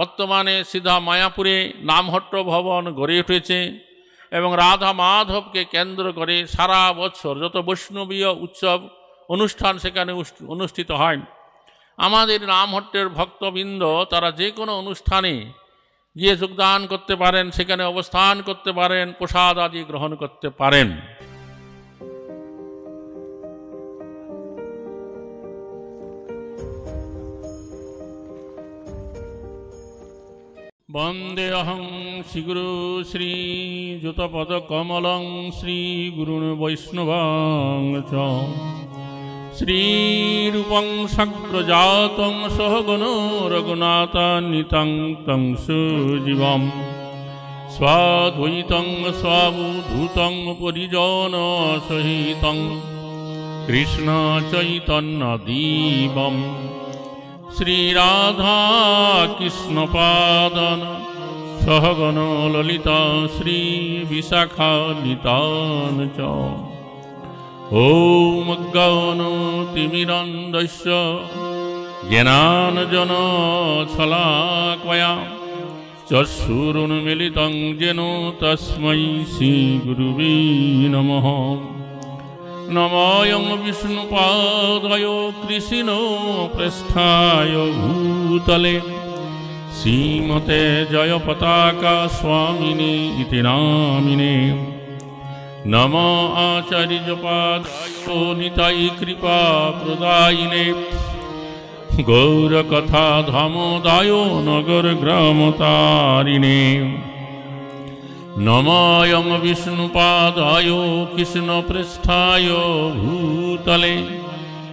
বর্তমানে সিধা মায়াপুরে নামহট্ট ভবন গড়ে উঠেছে এবং রাধা মাধবকে কেন্দ্র করে সারা বছর যত বৈষ্ণবীয় উৎসব অনুষ্ঠান সেখানে অনুষ্ঠিত হয় আমাদের নামহট্টের ভক্তবৃন্দ তারা যে কোনো অনুষ্ঠানে গিয়ে যোগদান করতে পারেন সেখানে অবস্থান করতে পারেন প্রসাদ আদি গ্রহণ করতে পারেন वन्देऽहं श्रीगुरु श्रीयुतपदकमलं श्रीगुरुन् वैष्णवां च श्रीरूपं शक्रजातं सहगणो रघुनाथान्निताङ्क्तं सुजीवम् स्वाद्वैतं स्वावधूतं परिजनसहितं कृष्णचैतन्यदीपम् श्रीराधा कृष्णपादन सहगण ललिता श्रीविशाखानितान् च ॐ गौनतिमिरन्दस्य जनानजनछलाक्वया चक्षुरुन्मिलितं जेनो तस्मै श्रीगुरुवे नमः নমায়ং বিষ্ণুপাদায় কৃষ্ণ পৃষ্ঠায় ভূতলে শ্রীমতে জয় পতাকা স্বামিনে ইতি নামিনে নম আচার্যপাদায় নিতাই কৃপা প্রদায়িনে গৌরকথা ধামদায় নগর গ্রামতারিণী নমায়ং বিষ্ণুপাদায় কৃষ্ণপৃষ্ঠায় ভূতলে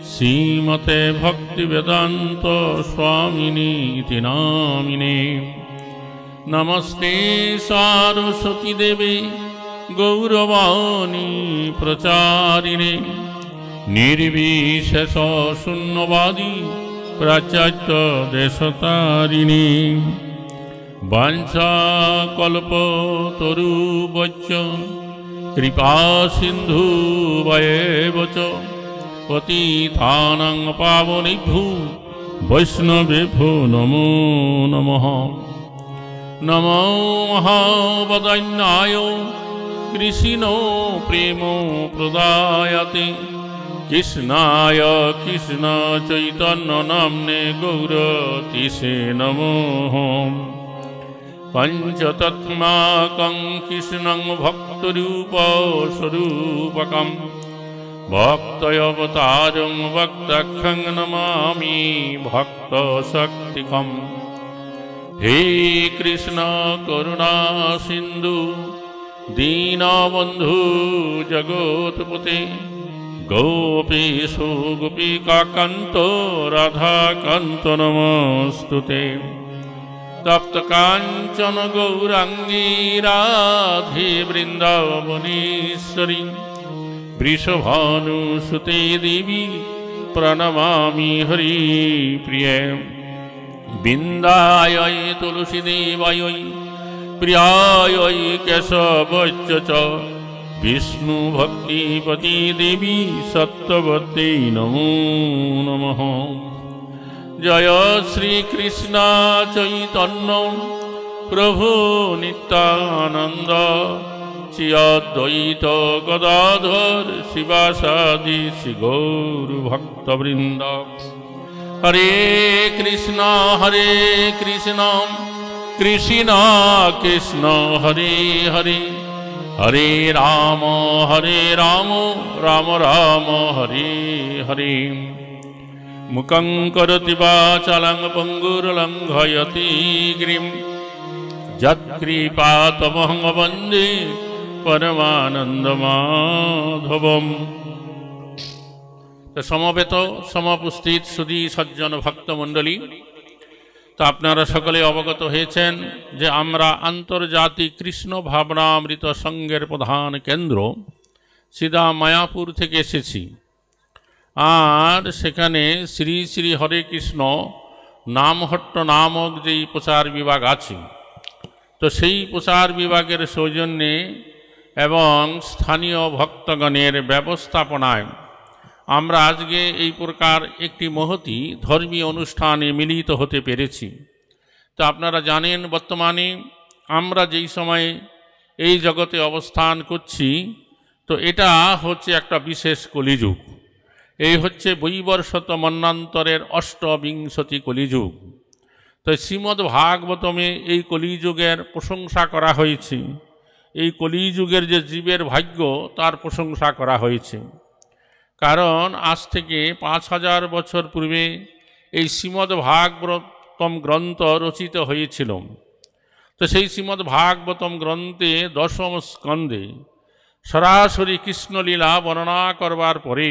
শ্রীমতে ভক্তিবেদান্ত স্বামিনীতি নামিনে নমস্তে সারস্বতী দেবী গৌরবাণী প্রচারিণে নির্বিশেষ শূন্যবাদী প্রাচার্য দেশতারিণী বাঞ্ছাকল্পতরুবচ্চ কৃপা সিন্ধু বয়েবচ পতিতানং পাবনিভ্যু বৈষ্ণবেভ্যো নমো নমঃ নমো মহাবদান্যায় কৃষ্ণো প্রেম প্রদায়তে কৃষ্ণায় কৃষ্ণ চৈতন্য নামনে গৌরতিষে নমো पञ्चतत्माकं कृष्णं भक्तरूपस्वरूपकम् भक्तयवतारं वक्तखं नमामि भक्तशक्तिकम् हे कृष्ण करुणा सिन्धु दीनबन्धु जगोत्पते गोपीषु गोपिकाकन्तो राधाकन्तो नमोऽस्तु ते তপ্তকাঞ্চন গৌরাঙ্গী রাধে বৃন্দাবনেশ্বরী বৃষভানুসুতে দেবী প্রণমামি হরি প্রিয় বিন্দায় তুলসী দেবায় প্রিয়ায় কেশবচ্চ বিষ্ণু ভক্তিপতি দেবী সত্যবতী নমো নমঃ জয় শ্রীকৃষ্ণ চৈতন্য প্রভু নিত্যানন্দ চিয়দ্বৈত গদাধর শিবাসাদি শ্রীগৌরভক্তবৃন্দ হরে কৃষ্ণ হরে কৃষ্ণ কৃষ্ণ কৃষ্ণ হরে হরে হরে রাম হরে রাম রাম রাম হরে হরে মুখং করতি বা চালাং পঙ্গুরলঙ্ঘয়তি গ্রীম যৎকৃপাতমহং বন্দে পরমানন্দমাধবম সমবেত সমপুস্থিত সুদী সজ্জন ভক্তমণ্ডলী তা আপনারা সকলে অবগত হয়েছেন যে আমরা আন্তর্জাতিক কৃষ্ণ ভাবনামৃত সঙ্গের প্রধান কেন্দ্র সিদা মায়াপুর থেকে এসেছি আর সেখানে শ্রী শ্রী হরে কৃষ্ণ নামহট্ট নামক যেই প্রচার বিভাগ আছে তো সেই প্রচার বিভাগের সৌজন্যে এবং স্থানীয় ভক্তগণের ব্যবস্থাপনায় আমরা আজকে এই প্রকার একটি মহতি ধর্মীয় অনুষ্ঠানে মিলিত হতে পেরেছি তো আপনারা জানেন বর্তমানে আমরা যেই সময়ে এই জগতে অবস্থান করছি তো এটা হচ্ছে একটা বিশেষ কলিযুগ এই হচ্ছে বৈবর্ষত মন্নান্তরের অষ্টবিংশতি কলিযুগ তো শ্রীমদ্ ভাগবতমে এই কলিযুগের প্রশংসা করা হয়েছে এই কলিযুগের যে জীবের ভাগ্য তার প্রশংসা করা হয়েছে কারণ আজ থেকে পাঁচ হাজার বছর পূর্বে এই শ্রীমদ ভাগবতম গ্রন্থ রচিত হয়েছিল তো সেই শ্রীমদ ভাগবতম গ্রন্থে দশম স্কন্ধে সরাসরি কৃষ্ণলীলা বর্ণনা করবার পরে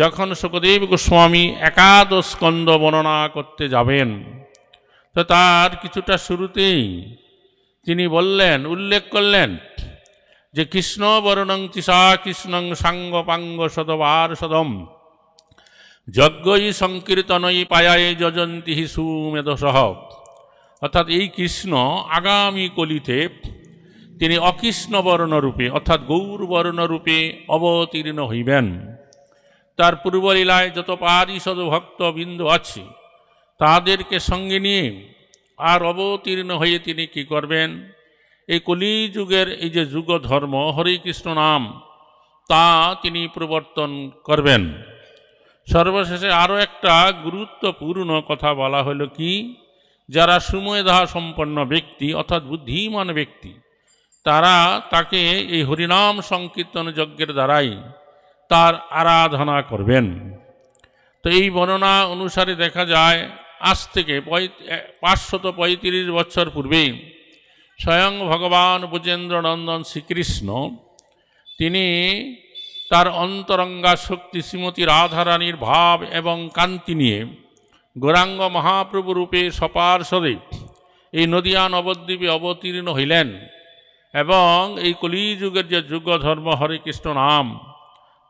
যখন সুখদেব গোস্বামী একাদশ স্কন্দ বর্ণনা করতে যাবেন তো তার কিছুটা শুরুতেই তিনি বললেন উল্লেখ করলেন যে কৃষ্ণ বরণং তিসা কৃষ্ণং সাঙ্গ পাঙ্গ সদবার সদম যজ্ঞই সংকীর্তনই পায়ায় যজন্তী হি সুমেধসহ অর্থাৎ এই কৃষ্ণ আগামী কলিতে তিনি অকৃষ্ণ বর্ণরূপে অর্থাৎ গৌরবর্ণরূপে অবতীর্ণ হইবেন তার পূর্বলীলায় যত পারিষদ ভক্তবৃন্দ আছে তাদেরকে সঙ্গে নিয়ে আর অবতীর্ণ হয়ে তিনি কি করবেন এই কলিযুগের এই যে যুগ ধর্ম হরিকৃষ্ণ নাম তা তিনি প্রবর্তন করবেন সর্বশেষে আরও একটা গুরুত্বপূর্ণ কথা বলা হলো কি যারা সুময়ধা সম্পন্ন ব্যক্তি অর্থাৎ বুদ্ধিমান ব্যক্তি তারা তাকে এই হরিনাম সংকীর্তন যজ্ঞের দ্বারাই তার আরাধনা করবেন তো এই বর্ণনা অনুসারে দেখা যায় আজ থেকে পাঁচশত পঁয়ত্রিশ বছর পূর্বে স্বয়ং ভগবান ভূজেন্দ্রনন্দন শ্রীকৃষ্ণ তিনি তার অন্তরঙ্গা শক্তি শ্রীমতী রাধারানীর ভাব এবং কান্তি নিয়ে গৌরাঙ্গ মহাপ্রভু রূপে সপার্শ্বদে এই নদীয়া নবদ্বীপে অবতীর্ণ হইলেন এবং এই কলিযুগের যে যুগ ধর্ম হরে কৃষ্ণ নাম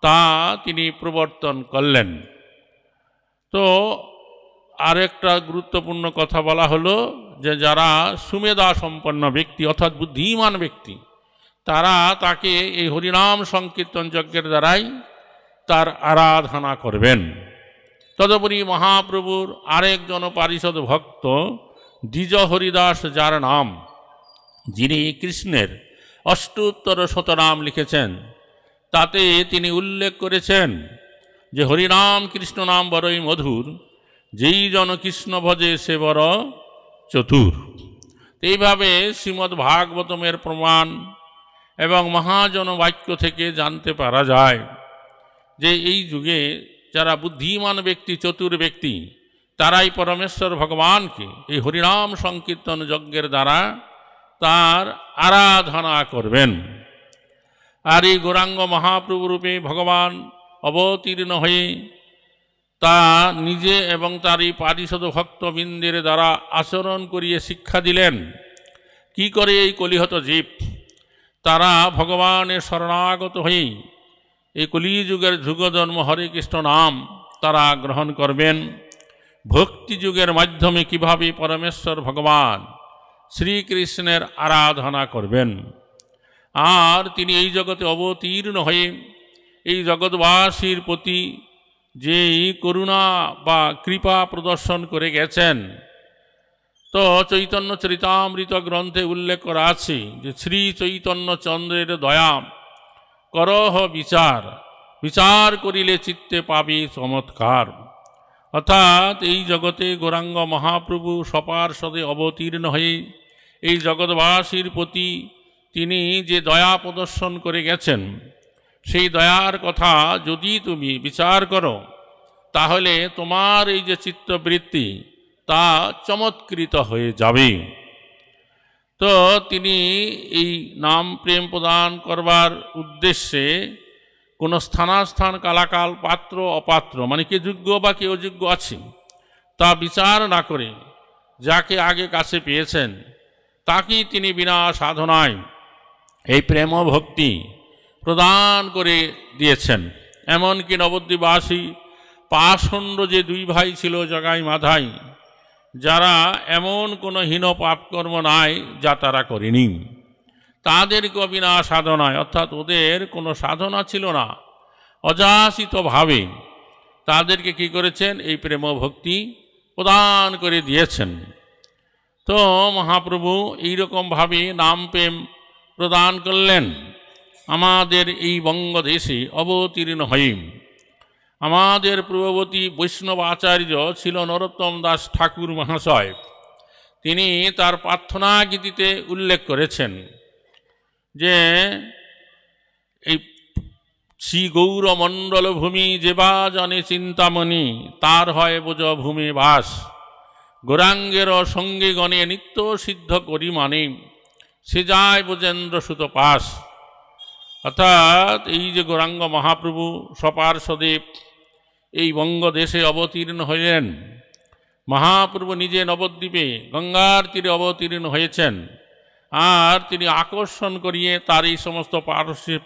তা তিনি প্রবর্তন করলেন তো আরেকটা গুরুত্বপূর্ণ কথা বলা হলো যে যারা সুমেধা সম্পন্ন ব্যক্তি অর্থাৎ বুদ্ধিমান ব্যক্তি তারা তাকে এই হরিনাম সংকীর্তন যজ্ঞের দ্বারাই তার আরাধনা করবেন তদুপরি মহাপ্রভুর আরেকজন পারিষদ ভক্ত দ্বিজ হরিদাস যার নাম যিনি কৃষ্ণের অষ্টোত্তর শতনাম লিখেছেন তাতে তিনি উল্লেখ করেছেন যে হরিনাম কৃষ্ণ নাম বড়ই মধুর যেই জন কৃষ্ণ ভজে সে বড় চতুর এইভাবে শ্রীমদ্ ভাগবতমের প্রমাণ এবং মহাজন বাক্য থেকে জানতে পারা যায় যে এই যুগে যারা বুদ্ধিমান ব্যক্তি চতুর ব্যক্তি তারাই পরমেশ্বর ভগবানকে এই হরিনাম সংকীর্তন যজ্ঞের দ্বারা তার আরাধনা করবেন আর এই গৌরাঙ্গ মহাপ্রভুরূপে ভগবান অবতীর্ণ হয়ে তা নিজে এবং তার এই পারিষদ ভক্তবৃন্দের দ্বারা আচরণ করিয়ে শিক্ষা দিলেন কি করে এই কলিহত জীব তারা ভগবানের শরণাগত হয়ে এই কলিযুগের যুগজন্ম হরে কৃষ্ণ নাম তারা গ্রহণ করবেন ভক্তিযুগের মাধ্যমে কিভাবে পরমেশ্বর ভগবান শ্রীকৃষ্ণের আরাধনা করবেন আর তিনি এই জগতে অবতীর্ণ হয়ে এই জগৎবাসীর প্রতি যেই করুণা বা কৃপা প্রদর্শন করে গেছেন তো চৈতন্য চরিতামৃত গ্রন্থে উল্লেখ করা আছে যে শ্রী চৈতন্য চন্দ্রের দয়া করহ বিচার বিচার করিলে চিত্তে পাবে চমৎকার অর্থাৎ এই জগতে গোরাঙ্গ মহাপ্রভু সদে অবতীর্ণ হয়ে এই জগৎবাসীর প্রতি তিনি যে দয়া প্রদর্শন করে গেছেন সেই দয়ার কথা যদি তুমি বিচার করো তাহলে তোমার এই যে চিত্তবৃত্তি তা চমৎকৃত হয়ে যাবে তো তিনি এই নাম প্রেম প্রদান করবার উদ্দেশ্যে কোনো স্থানাস্থান কালাকাল পাত্র অপাত্র মানে কে যোগ্য বা কে অযোগ্য আছে তা বিচার না করে যাকে আগে কাছে পেয়েছেন তাকেই তিনি বিনা সাধনায় এই প্রেম ভক্তি প্রদান করে দিয়েছেন এমনকি নবদ্বীপবাসী পাষণ্ড যে দুই ভাই ছিল জগাই মাধাই যারা এমন কোনো হীন পাপকর্ম নাই যা তারা করেনি তাদেরকে বিনা সাধনায় অর্থাৎ ওদের কোনো সাধনা ছিল না অযাচিতভাবে তাদেরকে কি করেছেন এই প্রেম ভক্তি প্রদান করে দিয়েছেন তো মহাপ্রভু এইরকমভাবে নাম প্রেম প্রদান করলেন আমাদের এই বঙ্গদেশে অবতীর্ণ হইম আমাদের পূর্ববর্তী বৈষ্ণব আচার্য ছিল নরোত্তম দাস ঠাকুর মহাশয় তিনি তার প্রার্থনা গীতিতে উল্লেখ করেছেন যে এই শ্রী গৌরমণ্ডল ভূমি যেবা জনে চিন্তামণি তার হয় বোঝ ভূমি বাস গোরাঙ্গের সঙ্গে গণে নিত্য সিদ্ধ করি মানে সে যায় ব্রজেন্দ্র সুত পাস অর্থাৎ এই যে গৌরাঙ্গ মহাপ্রভু সপার্শ্বদেব এই বঙ্গদেশে অবতীর্ণ হইলেন মহাপ্রভু নিজে নবদ্বীপে গঙ্গার তীরে অবতীর্ণ হয়েছেন আর তিনি আকর্ষণ করিয়ে তার এই সমস্ত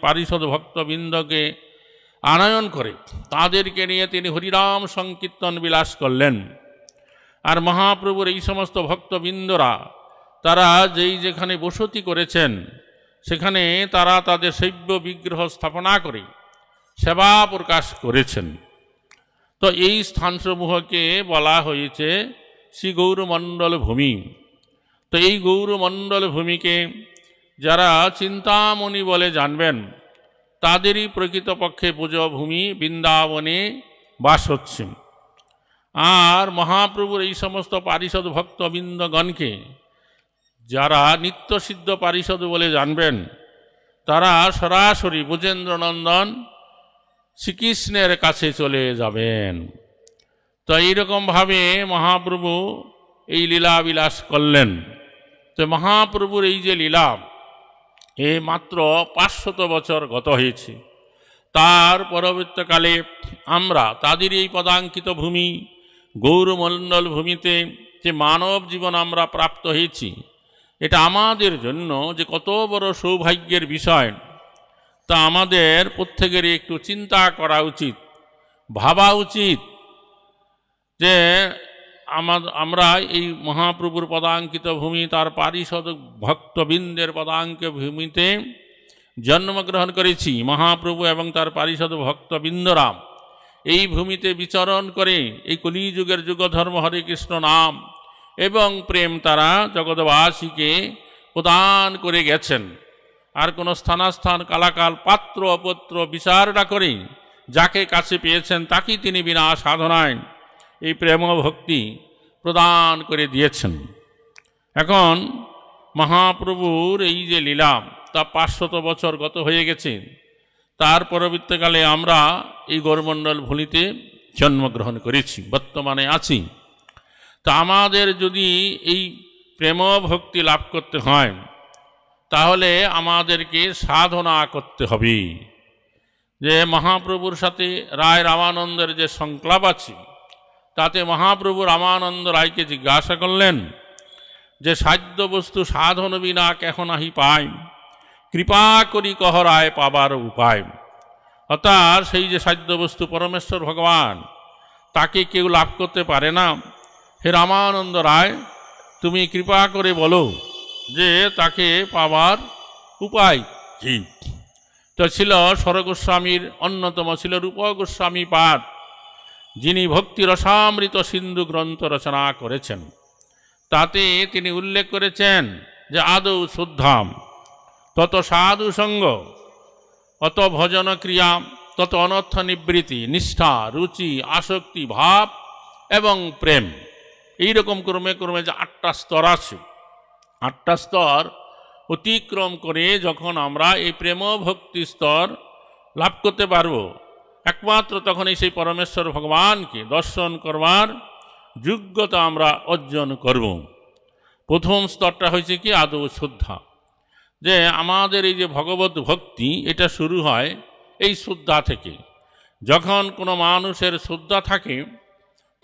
পারিষদ ভক্তবৃন্দকে আনয়ন করে তাদেরকে নিয়ে তিনি হরিরাম সংকীর্তন বিলাস করলেন আর মহাপ্রভুর এই সমস্ত ভক্তবৃন্দরা তারা যেই যেখানে বসতি করেছেন সেখানে তারা তাদের শৈব্য বিগ্রহ স্থাপনা করে সেবা প্রকাশ করেছেন তো এই স্থানসমূহকে বলা হয়েছে শ্রী গৌরমণ্ডল ভূমি তো এই গৌরমণ্ডল ভূমিকে যারা চিন্তামণি বলে জানবেন তাদেরই প্রকৃতপক্ষে পুজো ভূমি বৃন্দাবনে বাস হচ্ছে আর মহাপ্রভুর এই সমস্ত পারিষদ ভক্তবৃন্দগণকে যারা নিত্যসিদ্ধ পারিষদ বলে জানবেন তারা সরাসরি ভুজেন্দ্রনন্দন শ্রীকৃষ্ণের কাছে চলে যাবেন তো এইরকমভাবে মহাপ্রভু এই লীলা বিলাস করলেন তো মহাপ্রভুর এই যে লীলা এ মাত্র পাঁচশত বছর গত হয়েছে তার পরবর্তীকালে আমরা তাদের এই পদাঙ্কিত ভূমি গৌরমণ্ডল ভূমিতে যে মানব জীবন আমরা প্রাপ্ত হয়েছি এটা আমাদের জন্য যে কত বড় সৌভাগ্যের বিষয় তা আমাদের প্রত্যেকেরই একটু চিন্তা করা উচিত ভাবা উচিত যে আমরা এই মহাপ্রভুর পদাঙ্কিত ভূমি তার পারিষদ ভক্তবৃন্দের পদাঙ্ক ভূমিতে জন্মগ্রহণ করেছি মহাপ্রভু এবং তার পারিষদ ভক্তবৃন্দরাম এই ভূমিতে বিচরণ করে এই কলিযুগের যুগধর্ম হরে কৃষ্ণ নাম এবং প্রেম তারা জগৎবাসীকে প্রদান করে গেছেন আর কোনো স্থানাস্থান কালাকাল পাত্র অপত্র বিচার না করে যাকে কাছে পেয়েছেন তাকেই তিনি বিনা সাধনায় এই প্রেম ভক্তি প্রদান করে দিয়েছেন এখন মহাপ্রভুর এই যে লীলা তা পাঁচশত বছর গত হয়ে গেছে তার পরবর্তীকালে আমরা এই গৌরমণ্ডল ভূমিতে জন্মগ্রহণ করেছি বর্তমানে আছি তা আমাদের যদি এই প্রেম ভক্তি লাভ করতে হয় তাহলে আমাদেরকে সাধনা করতে হবে যে মহাপ্রভুর সাথে রায় রামানন্দের যে সংক্লাপ আছে তাতে মহাপ্রভু রামানন্দ রায়কে জিজ্ঞাসা করলেন যে সাধ্য বস্তু সাধন বিনা কেখন আহি পাই কৃপা করি কহ রায় পাবার উপায় অর্থাৎ সেই যে সাধ্য বস্তু পরমেশ্বর ভগবান তাকে কেউ লাভ করতে পারে না হে রামানন্দ রায় তুমি কৃপা করে বলো যে তাকে পাবার উপায় কি তো ছিল স্বরগোস্বামীর অন্যতম ছিল রূপ গোস্বামী পাঠ যিনি ভক্তি রসামৃত সিন্ধু গ্রন্থ রচনা করেছেন তাতে তিনি উল্লেখ করেছেন যে আদৌ শুদ্ধাম তত সাধু সঙ্গ অত ভজন ক্রিয়া তত অনর্থ নিবৃত্তি নিষ্ঠা রুচি আসক্তি ভাব এবং প্রেম এইরকম ক্রমে ক্রমে যে আটটা স্তর আছে আটটা স্তর অতিক্রম করে যখন আমরা এই প্রেম ভক্তি স্তর লাভ করতে পারব একমাত্র তখনই সেই পরমেশ্বর ভগবানকে দর্শন করবার যোগ্যতা আমরা অর্জন করব প্রথম স্তরটা হয়েছে কি আদৌ শ্রদ্ধা যে আমাদের এই যে ভগবত ভক্তি এটা শুরু হয় এই শ্রদ্ধা থেকে যখন কোনো মানুষের শ্রদ্ধা থাকে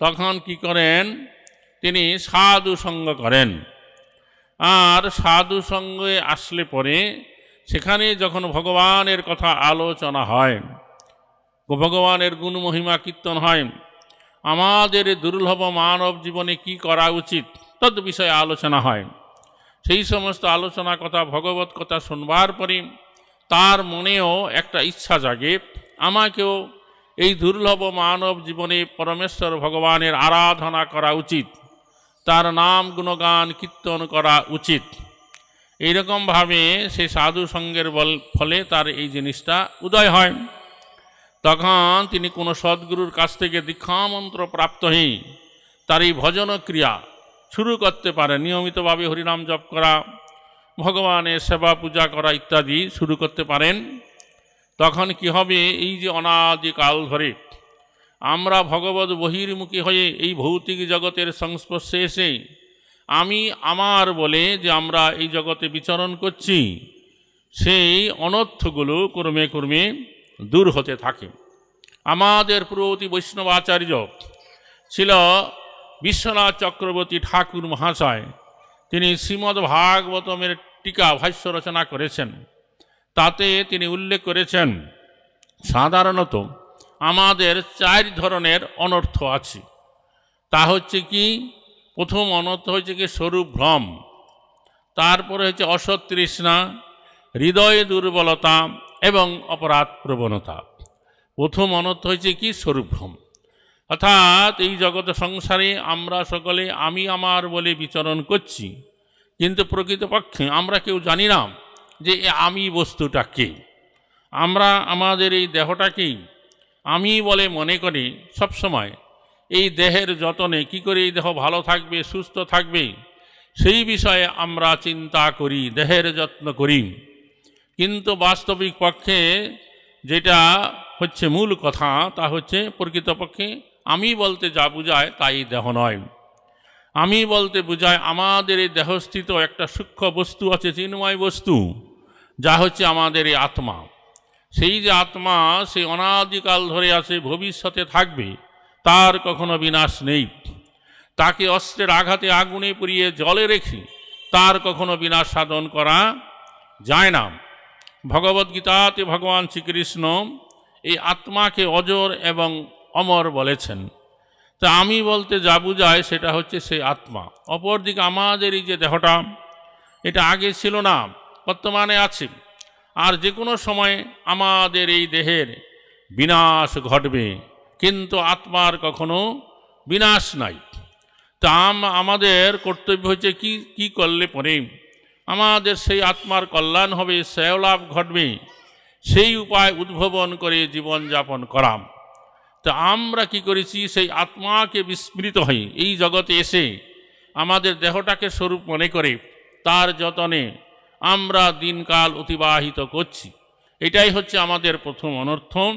তখন কি করেন তিনি সাধু সঙ্গ করেন আর সাধু সঙ্গে আসলে পরে সেখানে যখন ভগবানের কথা আলোচনা হয় ভগবানের গুণ মহিমা কীর্তন হয় আমাদের দুর্লভ মানব জীবনে কি করা উচিত তদ বিষয়ে আলোচনা হয় সেই সমস্ত আলোচনা কথা ভগবত কথা শুনবার পরে তার মনেও একটা ইচ্ছা জাগে আমাকেও এই দুর্লভ মানব জীবনে পরমেশ্বর ভগবানের আরাধনা করা উচিত তার নাম গুণগান কীর্তন করা উচিত এইরকমভাবে সেই সাধু সঙ্গের বল ফলে তার এই জিনিসটা উদয় হয় তখন তিনি কোনো সদ্গুরুর কাছ থেকে দীক্ষামন্ত্র প্রাপ্ত হয়ে তার এই ভজন ক্রিয়া শুরু করতে পারে নিয়মিতভাবে হরিনাম জপ করা ভগবানের সেবা পূজা করা ইত্যাদি শুরু করতে পারেন তখন কি হবে এই যে অনাদিকাল ধরে আমরা ভগবত বহির্মুখী হয়ে এই ভৌতিক জগতের সংস্পর্শে এসে আমি আমার বলে যে আমরা এই জগতে বিচরণ করছি সেই অনর্থগুলো ক্রমে ক্রমে দূর হতে থাকে আমাদের বৈষ্ণব বৈষ্ণবাচার্য ছিল বিশ্বনাথ চক্রবর্তী ঠাকুর মহাশয় তিনি শ্রীমদ্ ভাগবতমের টিকা ভাষ্য রচনা করেছেন তাতে তিনি উল্লেখ করেছেন সাধারণত আমাদের চার ধরনের অনর্থ আছে তা হচ্ছে কি প্রথম অনর্থ হচ্ছে কি স্বরূপ ভ্রম তারপরে হচ্ছে অসৎ তৃষ্ণা হৃদয়ে দুর্বলতা এবং অপরাধ প্রবণতা প্রথম অনর্থ হয়েছে কি ভ্রম অর্থাৎ এই জগৎ সংসারে আমরা সকলে আমি আমার বলে বিচরণ করছি কিন্তু প্রকৃতপক্ষে আমরা কেউ জানি না যে আমি বস্তুটা কে আমরা আমাদের এই দেহটাকেই আমি বলে মনে করি সবসময় এই দেহের যতনে কি করে এই দেহ ভালো থাকবে সুস্থ থাকবে সেই বিষয়ে আমরা চিন্তা করি দেহের যত্ন করি কিন্তু বাস্তবিক পক্ষে যেটা হচ্ছে মূল কথা তা হচ্ছে প্রকৃতপক্ষে আমি বলতে যা বোঝায় তাই দেহ নয় আমি বলতে বুঝায় আমাদের এই দেহস্থিত একটা সূক্ষ্ম বস্তু আছে চিন্ময় বস্তু যা হচ্ছে আমাদের এই আত্মা সেই যে আত্মা সে অনাদিকাল ধরে আছে ভবিষ্যতে থাকবে তার কখনো বিনাশ নেই তাকে অস্ত্রের আঘাতে আগুনে পুড়িয়ে জলে রেখে তার কখনো বিনাশ সাধন করা যায় না ভগবদ্গীতাতে ভগবান শ্রীকৃষ্ণ এই আত্মাকে অজর এবং অমর বলেছেন তা আমি বলতে যা বুঝায় সেটা হচ্ছে সেই আত্মা অপরদিকে আমাদের এই যে দেহটা এটা আগে ছিল না বর্তমানে আছে আর যে কোনো সময় আমাদের এই দেহের বিনাশ ঘটবে কিন্তু আত্মার কখনো বিনাশ নাই তা আমাদের কর্তব্য হচ্ছে কি কি করলে পরে আমাদের সেই আত্মার কল্যাণ হবে শ্রেয়লাভ ঘটবে সেই উপায় উদ্ভাবন করে জীবনযাপন করাম তা আমরা কি করেছি সেই আত্মাকে বিস্মৃত হয়ে এই জগতে এসে আমাদের দেহটাকে স্বরূপ মনে করে তার যতনে আমরা দিনকাল অতিবাহিত করছি এটাই হচ্ছে আমাদের প্রথম অনর্থন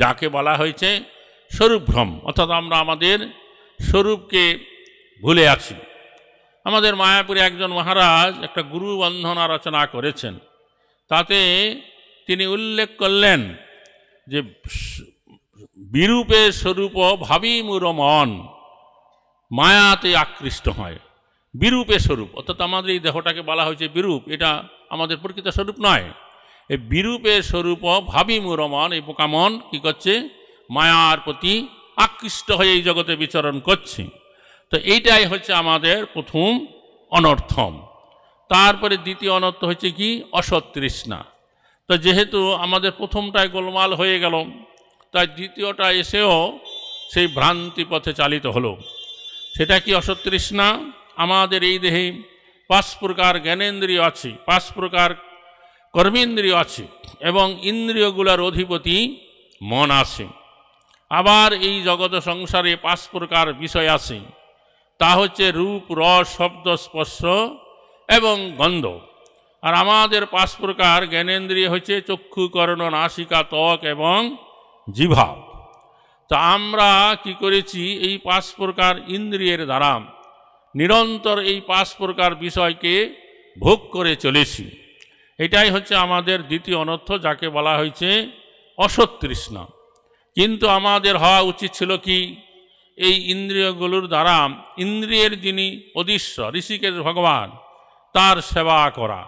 যাকে বলা হয়েছে স্বরূপ ভ্রম অর্থাৎ আমরা আমাদের স্বরূপকে ভুলে আছি আমাদের মায়াপুরে একজন মহারাজ একটা গুরু বন্ধনা রচনা করেছেন তাতে তিনি উল্লেখ করলেন যে বিরূপে স্বরূপ ভাবি মুরমন মায়াতে আকৃষ্ট হয় বিরূপের স্বরূপ অর্থাৎ আমাদের এই দেহটাকে বলা হয়েছে বিরূপ এটা আমাদের প্রকৃত স্বরূপ নয় এই বিরূপের স্বরূপ ভাবি মুরমন এই পোকামন কী করছে মায়ার প্রতি আকৃষ্ট হয়ে এই জগতে বিচরণ করছে তো এইটাই হচ্ছে আমাদের প্রথম অনর্থম তারপরে দ্বিতীয় অনর্থ হচ্ছে কি অসতৃষ্ণা তো যেহেতু আমাদের প্রথমটায় গোলমাল হয়ে গেল তাই দ্বিতীয়টা এসেও সেই ভ্রান্তি পথে চালিত হলো সেটা কি অসতৃষ্ণা আমাদের এই দেহে পাঁচ প্রকার জ্ঞানেন্দ্রিয় আছে পাঁচ প্রকার কর্মেন্দ্রিয় আছে এবং ইন্দ্রিয়গুলার অধিপতি মন আছে আবার এই জগৎ সংসারে পাঁচ প্রকার বিষয় আছে তা হচ্ছে রূপ রস শব্দ স্পর্শ এবং গন্ধ আর আমাদের পাঁচ প্রকার জ্ঞানেন্দ্রিয় হচ্ছে চক্ষু কর্ণ নাসিকা ত্বক এবং জিভা তা আমরা কি করেছি এই পাঁচ প্রকার ইন্দ্রিয়ের দ্বারা নিরন্তর এই পাঁচ প্রকার বিষয়কে ভোগ করে চলেছি এটাই হচ্ছে আমাদের দ্বিতীয় অনর্থ যাকে বলা হয়েছে অসতৃষ্ণা কিন্তু আমাদের হওয়া উচিত ছিল কি এই ইন্দ্রিয়গুলোর দ্বারা ইন্দ্রিয়ের যিনি অদৃশ্য ঋষিকেশ ভগবান তার সেবা করা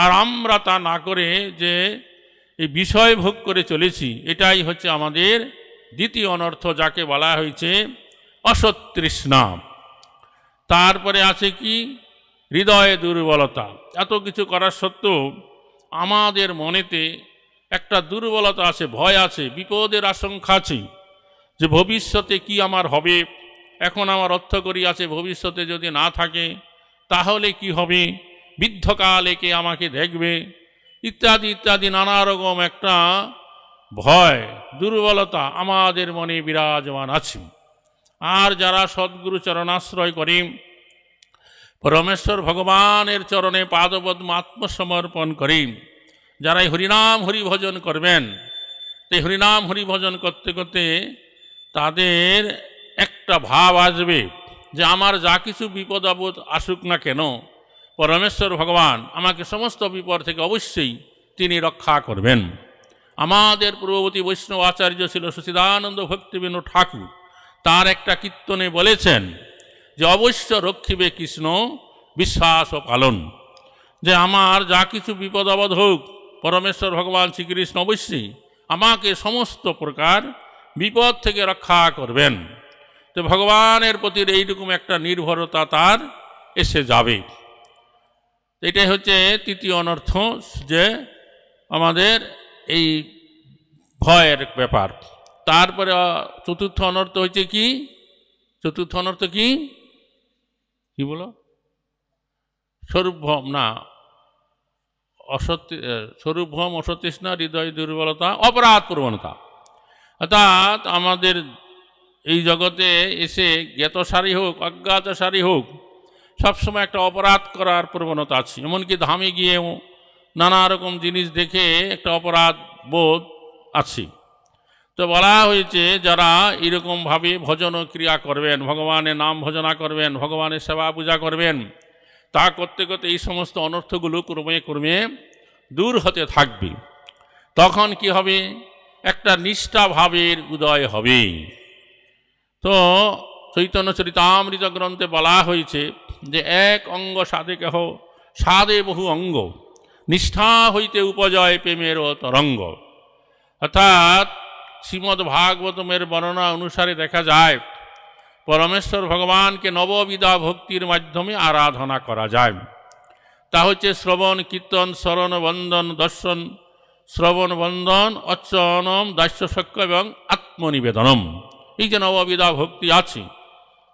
আর আমরা তা না করে যে এই বিষয় ভোগ করে চলেছি এটাই হচ্ছে আমাদের দ্বিতীয় অনর্থ যাকে বলা হয়েছে অসতৃষ্ণা তারপরে আছে কি হৃদয়ে দুর্বলতা এত কিছু করার সত্ত্বেও আমাদের মনেতে একটা দুর্বলতা আছে ভয় আছে বিপদের আশঙ্কা আছে যে ভবিষ্যতে কি আমার হবে এখন আমার অর্থ করি আছে ভবিষ্যতে যদি না থাকে তাহলে কি হবে বৃদ্ধকালে কে আমাকে দেখবে ইত্যাদি ইত্যাদি নানা রকম একটা ভয় দুর্বলতা আমাদের মনে বিরাজমান আছে আর যারা সদ্গুরু চরণাশ্রয় করি পরমেশ্বর ভগবানের চরণে পাদপদ্ম আত্মসমর্পণ করি যারা হরিনাম হরিভজন করবেন সেই হরিনাম হরিভজন করতে করতে তাদের একটা ভাব আসবে যে আমার যা কিছু বিপদ আপদ আসুক না কেন পরমেশ্বর ভগবান আমাকে সমস্ত বিপদ থেকে অবশ্যই তিনি রক্ষা করবেন আমাদের পূর্ববর্তী বৈষ্ণব আচার্য ছিল সচিদানন্দ ভক্তিবিনোদ ঠাকুর তার একটা কীর্তনে বলেছেন যে অবশ্য রক্ষিবে কৃষ্ণ বিশ্বাস ও পালন যে আমার যা কিছু বিপদ আবদ হোক পরমেশ্বর ভগবান শ্রীকৃষ্ণ অবশ্যই আমাকে সমস্ত প্রকার বিপদ থেকে রক্ষা করবেন তো ভগবানের প্রতি এইরকম একটা নির্ভরতা তার এসে যাবে এটাই হচ্ছে তৃতীয় অনর্থ যে আমাদের এই ভয়ের ব্যাপার তারপরে চতুর্থ অনর্থ হয়েছে কি চতুর্থ অনর্থ কি কি বলো স্বরূপভম না অসত্য স্বরূপভম অসতৃষ্ণা হৃদয় দুর্বলতা অপরাধ প্রবণতা অর্থাৎ আমাদের এই জগতে এসে জ্ঞাতসারী হোক অজ্ঞাতসারী হোক সবসময় একটা অপরাধ করার প্রবণতা আছে এমনকি ধামে গিয়েও নানা রকম জিনিস দেখে একটা অপরাধ বোধ আছে তো বলা হয়েছে যারা এরকমভাবে ভজন ক্রিয়া করবেন ভগবানের নাম ভজনা করবেন ভগবানের সেবা পূজা করবেন তা করতে করতে এই সমস্ত অনর্থগুলো ক্রমে ক্রমে দূর হতে থাকবে তখন কি হবে একটা নিষ্ঠা ভাবের উদয় হবে তো চৈতন্য চরিতামৃত গ্রন্থে বলা হয়েছে যে এক অঙ্গ সাধে কেহ সাধে বহু অঙ্গ নিষ্ঠা হইতে উপজয় প্রেমের তরঙ্গ অর্থাৎ শ্রীমদ্ ভাগবতমের বর্ণনা অনুসারে দেখা যায় পরমেশ্বর ভগবানকে নববিধা ভক্তির মাধ্যমে আরাধনা করা যায় তা হচ্ছে শ্রবণ কীর্তন স্মরণ বন্দন দর্শন শ্রবণ বন্দন অচ্চনম দাস্যশক্য এবং আত্মনিবেদনম এই যে নববিধা ভক্তি আছে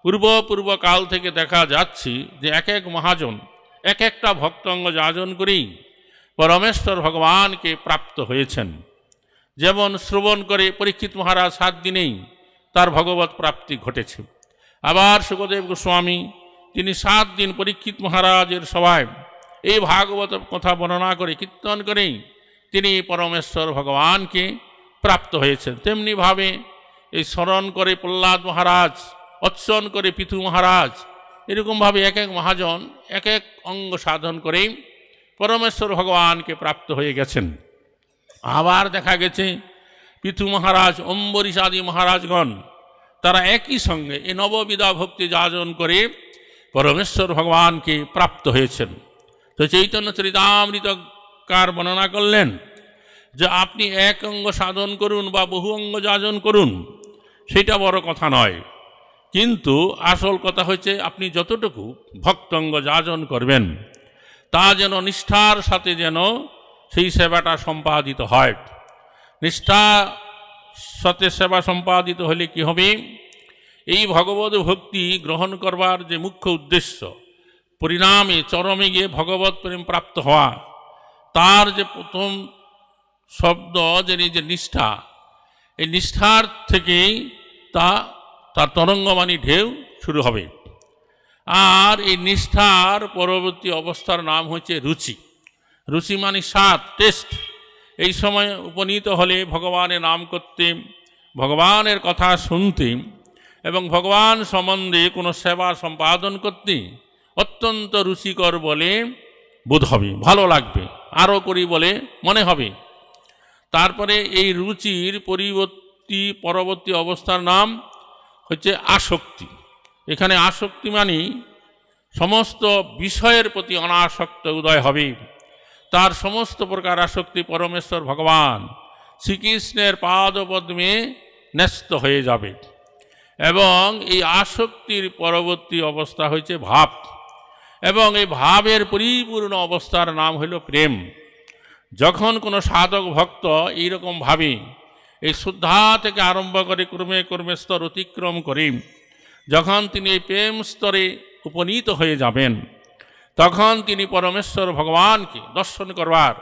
পূর্বপূর্ব কাল থেকে দেখা যাচ্ছে যে এক এক মহাজন এক একটা ভক্তঙ্গ যাজন করেই পরমেশ্বর ভগবানকে প্রাপ্ত হয়েছেন যেমন শ্রবণ করে পরীক্ষিত মহারাজ সাত দিনেই তার ভগবত প্রাপ্তি ঘটেছে আবার সুখদেব গোস্বামী তিনি সাত দিন পরীক্ষিত মহারাজের সভায় এই ভাগবত কথা বর্ণনা করে কীর্তন করেই তিনি পরমেশ্বর ভগবানকে প্রাপ্ত হয়েছেন তেমনিভাবে এই স্মরণ করে প্রহ্লাদ মহারাজ অর্চন করে পিথু মহারাজ এরকমভাবে এক এক মহাজন এক এক অঙ্গ সাধন করেই পরমেশ্বর ভগবানকে প্রাপ্ত হয়ে গেছেন আবার দেখা গেছে পিথু মহারাজ অম্বরীশ আদি মহারাজগণ তারা একই সঙ্গে এই নববিধা ভক্তি যাজন করে পরমেশ্বর ভগবানকে প্রাপ্ত হয়েছেন তো চৈতন্য চরিতামৃতকার বর্ণনা করলেন যে আপনি এক অঙ্গ সাধন করুন বা বহু অঙ্গ যাজন করুন সেটা বড় কথা নয় কিন্তু আসল কথা হচ্ছে আপনি যতটুকু ভক্তঙ্গ যাজন করবেন তা যেন নিষ্ঠার সাথে যেন সেই সেবাটা সম্পাদিত হয় নিষ্ঠা সত্যের সেবা সম্পাদিত হলে কি হবে এই ভগবত ভক্তি গ্রহণ করবার যে মুখ্য উদ্দেশ্য পরিণামে চরমে গিয়ে ভগবত প্রেম প্রাপ্ত হওয়া তার যে প্রথম শব্দ যে যে নিষ্ঠা এই নিষ্ঠার থেকেই তা তার তরঙ্গবাণী ঢেউ শুরু হবে আর এই নিষ্ঠার পরবর্তী অবস্থার নাম হচ্ছে রুচি ঋষিমানি সাত টেস্ট এই সময় উপনীত হলে ভগবানের নাম করতে ভগবানের কথা শুনতে এবং ভগবান সম্বন্ধে কোনো সেবা সম্পাদন করতে অত্যন্ত রুচিকর বলে বোধ হবে ভালো লাগবে আরও করি বলে মনে হবে তারপরে এই রুচির পরিবর্তী পরবর্তী অবস্থার নাম হচ্ছে আসক্তি এখানে আসক্তি মানে সমস্ত বিষয়ের প্রতি অনাসক্ত উদয় হবে তার সমস্ত প্রকার আসক্তি পরমেশ্বর ভগবান শ্রীকৃষ্ণের পাদপদ্মে ন্যস্ত হয়ে যাবে এবং এই আসক্তির পরবর্তী অবস্থা হয়েছে ভাব এবং এই ভাবের পরিপূর্ণ অবস্থার নাম হইল প্রেম যখন কোনো সাধক ভক্ত এইরকম ভাবি এই শুদ্ধা থেকে আরম্ভ করে ক্রমে ক্রমে স্তর অতিক্রম করে যখন তিনি এই প্রেম স্তরে উপনীত হয়ে যাবেন তখন তিনি পরমেশ্বর ভগবানকে দর্শন করবার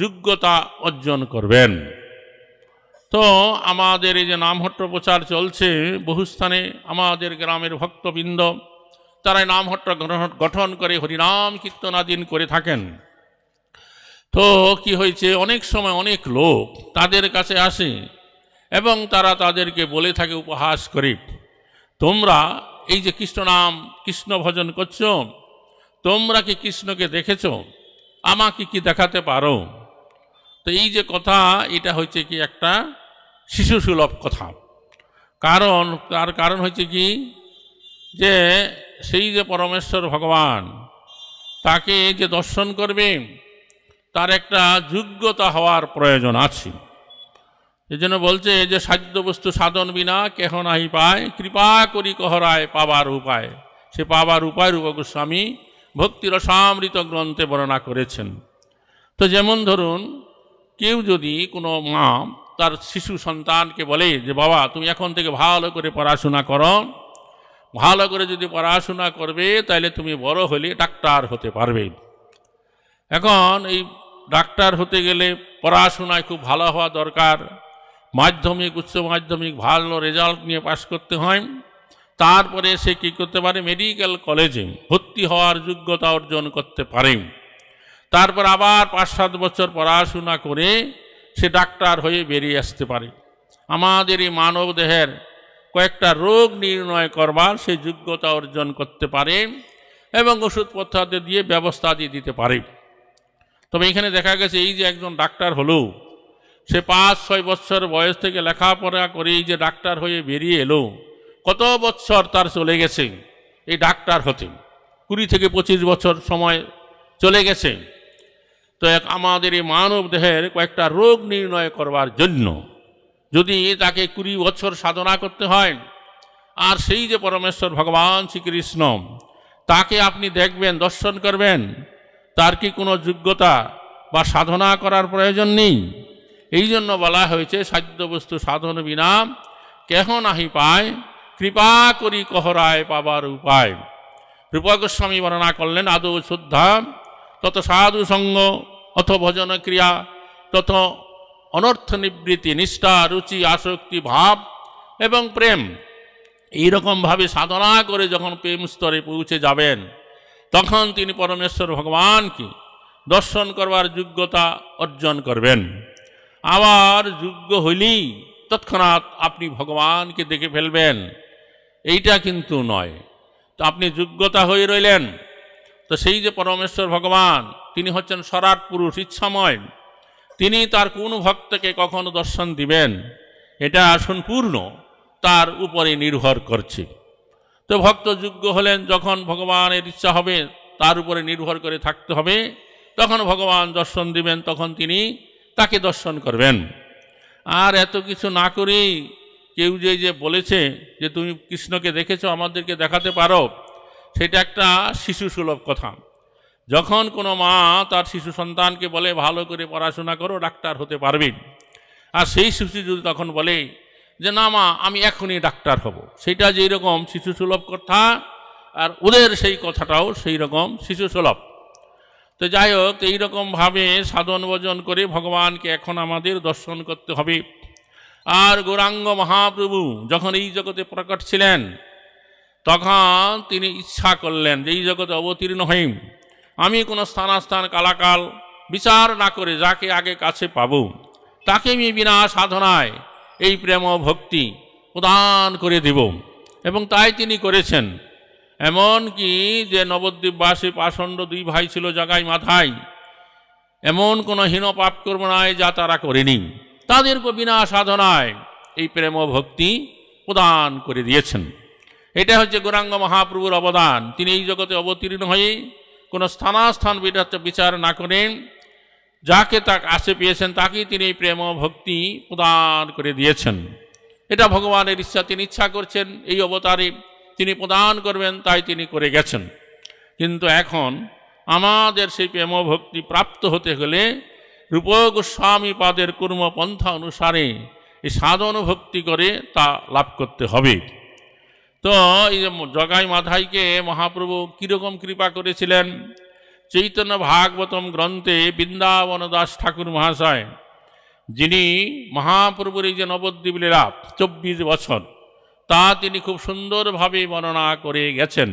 যোগ্যতা অর্জন করবেন তো আমাদের এই যে নামহট্ট প্রচার চলছে বহু স্থানে আমাদের গ্রামের ভক্তবৃন্দ তারা নামহট্ট গঠন করে হরিনাম কীর্তনাদিন করে থাকেন তো কি হয়েছে অনেক সময় অনেক লোক তাদের কাছে আসে এবং তারা তাদেরকে বলে থাকে উপহাস করে তোমরা এই যে কৃষ্ণ নাম কৃষ্ণ ভজন করছো তোমরা কি কৃষ্ণকে দেখেছ আমাকে কি দেখাতে পারো তো এই যে কথা এটা হচ্ছে কি একটা শিশুসুলভ কথা কারণ তার কারণ হচ্ছে কি যে সেই যে পরমেশ্বর ভগবান তাকে যে দর্শন করবে তার একটা যোগ্যতা হওয়ার প্রয়োজন আছে এই জন্য বলছে যে সাধ্যবস্তু সাধন বিনা কেহ নাহি পায় কৃপা করি কহরায় পাবার উপায় সে পাবার উপায় রূপ গোস্বামী ভক্তির অসামৃত গ্রন্থে বর্ণনা করেছেন তো যেমন ধরুন কেউ যদি কোনো মা তার শিশু সন্তানকে বলে যে বাবা তুমি এখন থেকে ভালো করে পড়াশোনা করো ভালো করে যদি পড়াশোনা করবে তাহলে তুমি বড় হলে ডাক্তার হতে পারবে এখন এই ডাক্তার হতে গেলে পড়াশোনায় খুব ভালো হওয়া দরকার মাধ্যমিক উচ্চ মাধ্যমিক ভালো রেজাল্ট নিয়ে পাশ করতে হয় তারপরে সে কী করতে পারে মেডিকেল কলেজে ভর্তি হওয়ার যোগ্যতা অর্জন করতে পারে তারপর আবার পাঁচ সাত বছর পড়াশোনা করে সে ডাক্তার হয়ে বেরিয়ে আসতে পারে আমাদের এই মানব দেহের কয়েকটা রোগ নির্ণয় করবার সে যোগ্যতা অর্জন করতে পারে এবং ওষুধপত্র দিয়ে ব্যবস্থা দিয়ে দিতে পারে তবে এখানে দেখা গেছে এই যে একজন ডাক্তার হলো সে পাঁচ ছয় বছর বয়স থেকে লেখাপড়া করেই যে ডাক্তার হয়ে বেরিয়ে এলো কত বছর তার চলে গেছে এই ডাক্তার হতে কুড়ি থেকে পঁচিশ বছর সময় চলে গেছে তো এক আমাদের এই মানব দেহের কয়েকটা রোগ নির্ণয় করবার জন্য যদি তাকে কুড়ি বছর সাধনা করতে হয় আর সেই যে পরমেশ্বর ভগবান শ্রীকৃষ্ণ তাকে আপনি দেখবেন দর্শন করবেন তার কি কোনো যোগ্যতা বা সাধনা করার প্রয়োজন নেই এই জন্য বলা হয়েছে সাধ্য বস্তু সাধন বিনা কেহ নাহি পায় কৃপা করি কহরায় পাবার উপায় রূপা গোস্বামী বর্ণনা করলেন আদৌ শুদ্ধা তত সাধু সঙ্গ অথ ভজন ক্রিয়া তত অনর্থ নিবৃত্তি নিষ্ঠা রুচি আসক্তি ভাব এবং প্রেম এইরকমভাবে সাধনা করে যখন প্রেম স্তরে পৌঁছে যাবেন তখন তিনি পরমেশ্বর ভগবানকে দর্শন করবার যোগ্যতা অর্জন করবেন আবার যোগ্য হইলেই তৎক্ষণাৎ আপনি ভগবানকে দেখে ফেলবেন এইটা কিন্তু নয় তো আপনি যোগ্যতা হয়ে রইলেন তো সেই যে পরমেশ্বর ভগবান তিনি হচ্ছেন সরাট পুরুষ ইচ্ছাময় তিনি তার কোন ভক্তকে কখনো দর্শন দিবেন এটা সম্পূর্ণ তার উপরে নির্ভর করছে তো ভক্ত যোগ্য হলেন যখন ভগবানের ইচ্ছা হবে তার উপরে নির্ভর করে থাকতে হবে তখন ভগবান দর্শন দিবেন তখন তিনি তাকে দর্শন করবেন আর এত কিছু না করেই কেউ যে যে বলেছে যে তুমি কৃষ্ণকে দেখেছো আমাদেরকে দেখাতে পারো সেটা একটা শিশু সুলভ কথা যখন কোনো মা তার শিশু সন্তানকে বলে ভালো করে পড়াশোনা করো ডাক্তার হতে পারবে আর সেই শিশু যদি তখন বলে যে না মা আমি এখনই ডাক্তার হব সেটা যেই রকম শিশু সুলভ কথা আর ওদের সেই কথাটাও সেই রকম শিশু সুলভ তো যাই হোক এইরকমভাবে সাধন ভজন করে ভগবানকে এখন আমাদের দর্শন করতে হবে আর গৌরাঙ্গ মহাপ্রভু যখন এই জগতে প্রকট ছিলেন তখন তিনি ইচ্ছা করলেন যে এই জগতে অবতীর্ণ হইম আমি কোনো স্থানাস্থান কালাকাল বিচার না করে যাকে আগে কাছে পাব তাকে আমি বিনা সাধনায় এই প্রেম ভক্তি প্রদান করে দেব এবং তাই তিনি করেছেন এমন কি যে নবদ্বীপবাসী পাষণ্ড দুই ভাই ছিল জাগাই মাথায় এমন কোনো হীন পাপ কর্ম নয় যা তারা করেনি তাদেরকে বিনা সাধনায় এই প্রেম ভক্তি প্রদান করে দিয়েছেন এটা হচ্ছে গৌরাঙ্গ মহাপ্রভুর অবদান তিনি এই জগতে অবতীর্ণ হয়ে কোনো স্থানাস্থান বিচার না করেন যাকে তাক আসে পেয়েছেন তাকেই তিনি প্রেম ভক্তি প্রদান করে দিয়েছেন এটা ভগবানের ইচ্ছা তিনি ইচ্ছা করছেন এই অবতারে তিনি প্রদান করবেন তাই তিনি করে গেছেন কিন্তু এখন আমাদের সেই প্রেম ভক্তি প্রাপ্ত হতে হলে রূপ গোস্বামী পাদের কর্মপন্থা অনুসারে এই সাধন ভক্তি করে তা লাভ করতে হবে তো এই জগাই মাধাইকে মহাপ্রভু কীরকম কৃপা করেছিলেন চৈতন্য ভাগবতম গ্রন্থে বৃন্দাবন দাস ঠাকুর মহাশয় যিনি মহাপ্রভুর এই যে নবদ্বীপ লীলা চব্বিশ বছর তা তিনি খুব সুন্দরভাবে বর্ণনা করে গেছেন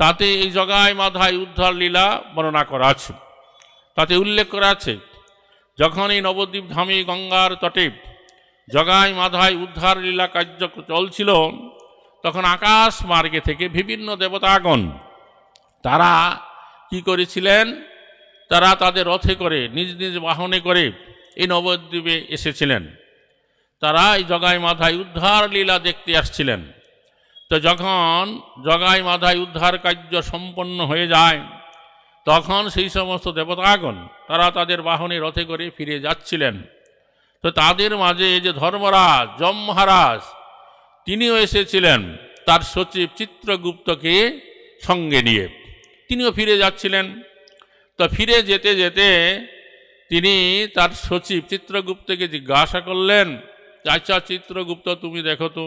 তাতে এই জগায় মাধায় উদ্ধার লীলা বর্ণনা করা আছে তাতে উল্লেখ করা আছে যখন এই নবদ্বীপ ধামে গঙ্গার তটে জগায় মাধায় উদ্ধার লীলা কার্য চলছিল তখন আকাশ মার্গে থেকে বিভিন্ন দেবতাগণ তারা কি করেছিলেন তারা তাদের রথে করে নিজ নিজ বাহনে করে এই নবদ্বীপে এসেছিলেন তারা এই জগাই মাধায় উদ্ধার লীলা দেখতে আসছিলেন তো যখন জগাই মাধায় উদ্ধার কার্য সম্পন্ন হয়ে যায় তখন সেই সমস্ত দেবতাগণ তারা তাদের বাহনে রথে করে ফিরে যাচ্ছিলেন তো তাদের মাঝে যে ধর্মরাজ যম মহারাজ তিনিও এসেছিলেন তার সচিব চিত্রগুপ্তকে সঙ্গে নিয়ে তিনিও ফিরে যাচ্ছিলেন তো ফিরে যেতে যেতে তিনি তার সচিব চিত্রগুপ্তকে জিজ্ঞাসা করলেন আচ্ছা চিত্রগুপ্ত তুমি দেখো তো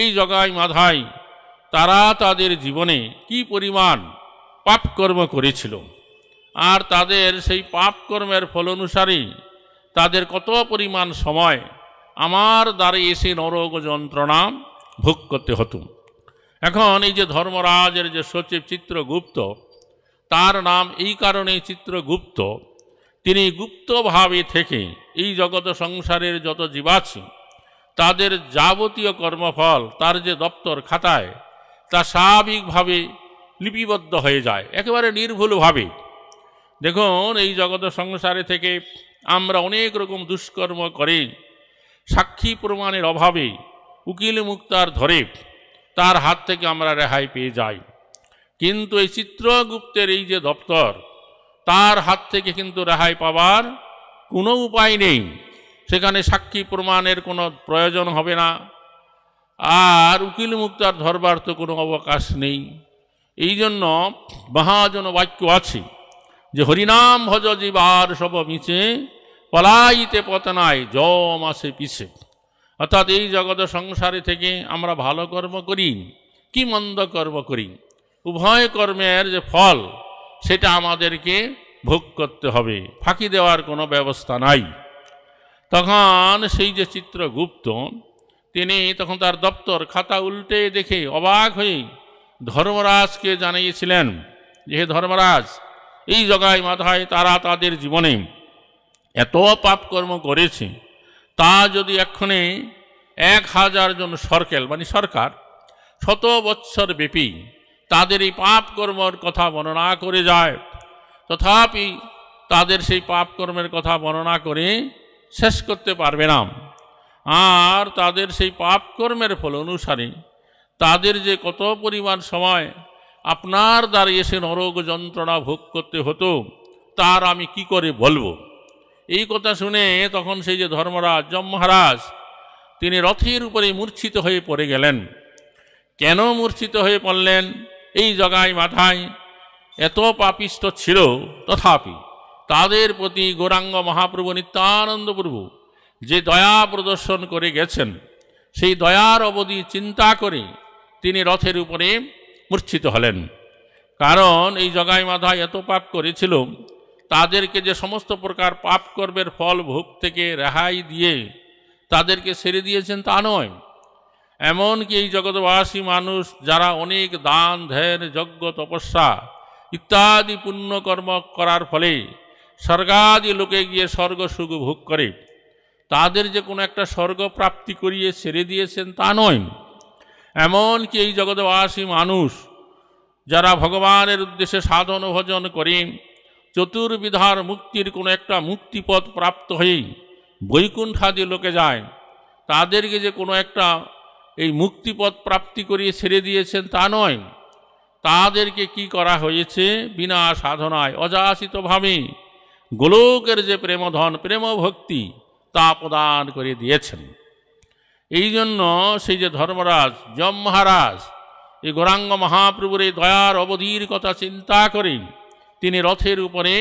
এই জগায় মাধায় তারা তাদের জীবনে কি পরিমাণ পাপকর্ম করেছিল আর তাদের সেই পাপকর্মের ফল অনুসারেই তাদের কত পরিমাণ সময় আমার দ্বারে এসে নরক যন্ত্রণা ভোগ করতে হতো এখন এই যে ধর্মরাজের যে সচিব চিত্রগুপ্ত তার নাম এই কারণে চিত্রগুপ্ত তিনি গুপ্তভাবে থেকে এই জগৎ সংসারের যত জীবাছি তাদের যাবতীয় কর্মফল তার যে দপ্তর খাতায় তা স্বাভাবিকভাবে লিপিবদ্ধ হয়ে যায় একেবারে নির্ভুলভাবে দেখুন এই জগত সংসারে থেকে আমরা অনেক রকম দুষ্কর্ম করে সাক্ষী প্রমাণের অভাবে উকিল মুক্তার ধরে তার হাত থেকে আমরা রেহাই পেয়ে যাই কিন্তু এই চিত্রগুপ্তের এই যে দপ্তর তার হাত থেকে কিন্তু রেহাই পাবার কোনো উপায় নেই সেখানে সাক্ষী প্রমাণের কোনো প্রয়োজন হবে না আর উকিল মুক্তার ধরবার তো কোনো অবকাশ নেই এই জন্য মহাজন বাক্য আছে যে হরিনাম ভজ জীবার সব মিছে পলাইতে পতনায় জম আসে পিছে অর্থাৎ এই জগৎ সংসারে থেকে আমরা ভালো কর্ম করি কি মন্দ কর্ম করি উভয় কর্মের যে ফল সেটা আমাদেরকে ভোগ করতে হবে ফাঁকি দেওয়ার কোনো ব্যবস্থা নাই তখন সেই যে চিত্রগুপ্ত তিনি তখন তার দপ্তর খাতা উল্টে দেখে অবাক হয়ে ধর্মরাজকে জানিয়েছিলেন যে ধর্মরাজ এই জগায় মাথায় তারা তাদের জীবনে এত পাপকর্ম করেছে তা যদি এক্ষণে এক হাজার জন সরকেল মানে সরকার শত বৎসর ব্যাপী তাদের এই পাপকর্মর কথা বর্ণনা করে যায় তথাপি তাদের সেই পাপকর্মের কথা বর্ণনা করে শেষ করতে পারবে না আর তাদের সেই পাপকর্মের ফল অনুসারে তাদের যে কত পরিমাণ সময় আপনার দ্বারা এসে নরক যন্ত্রণা ভোগ করতে হতো তার আমি কি করে বলবো এই কথা শুনে তখন সেই যে ধর্মরাজ মহারাজ তিনি রথের উপরে মূর্ছিত হয়ে পড়ে গেলেন কেন মূর্ছিত হয়ে পড়লেন এই জগায় মাথায় এত পাপিষ্ট ছিল তথাপি তাদের প্রতি গৌরাঙ্গ মহাপ্রভু নিত্যানন্দ প্রভু যে দয়া প্রদর্শন করে গেছেন সেই দয়ার অবধি চিন্তা করে তিনি রথের উপরে মূর্ছিত হলেন কারণ এই জগাই মাধা এত পাপ করেছিল তাদেরকে যে সমস্ত প্রকার পাপ কর্মের ফল ভোগ থেকে রেহাই দিয়ে তাদেরকে সেরে দিয়েছেন তা নয় এমনকি এই জগৎবাসী মানুষ যারা অনেক দান ধ্যান যজ্ঞ তপস্যা ইত্যাদি পুণ্যকর্ম করার ফলে স্বর্গাদি লোকে গিয়ে স্বর্গ সুখ ভোগ করে তাদের যে কোনো একটা স্বর্গ প্রাপ্তি করিয়ে সেরে দিয়েছেন তা নয় এমনকি এই জগৎবাসী মানুষ যারা ভগবানের উদ্দেশ্যে সাধন ভজন করে চতুর্বিধার মুক্তির কোনো একটা মুক্তিপথ প্রাপ্ত হয়েই বৈকুণ্ঠাদি লোকে যায় তাদেরকে যে কোনো একটা এই মুক্তিপথ প্রাপ্তি করিয়ে ছেড়ে দিয়েছেন তা নয় তাদেরকে কি করা হয়েছে বিনা সাধনায় অযাচিতভাবে গোলকের যে প্রেমধন প্রেম ভক্তি তা প্রদান করে দিয়েছেন এই জন্য সেই যে ধর্মরাজ যম মহারাজ এই গৌরাঙ্গ মহাপ্রভুর এই দয়ার অবধির কথা চিন্তা করে তিনি রথের উপরে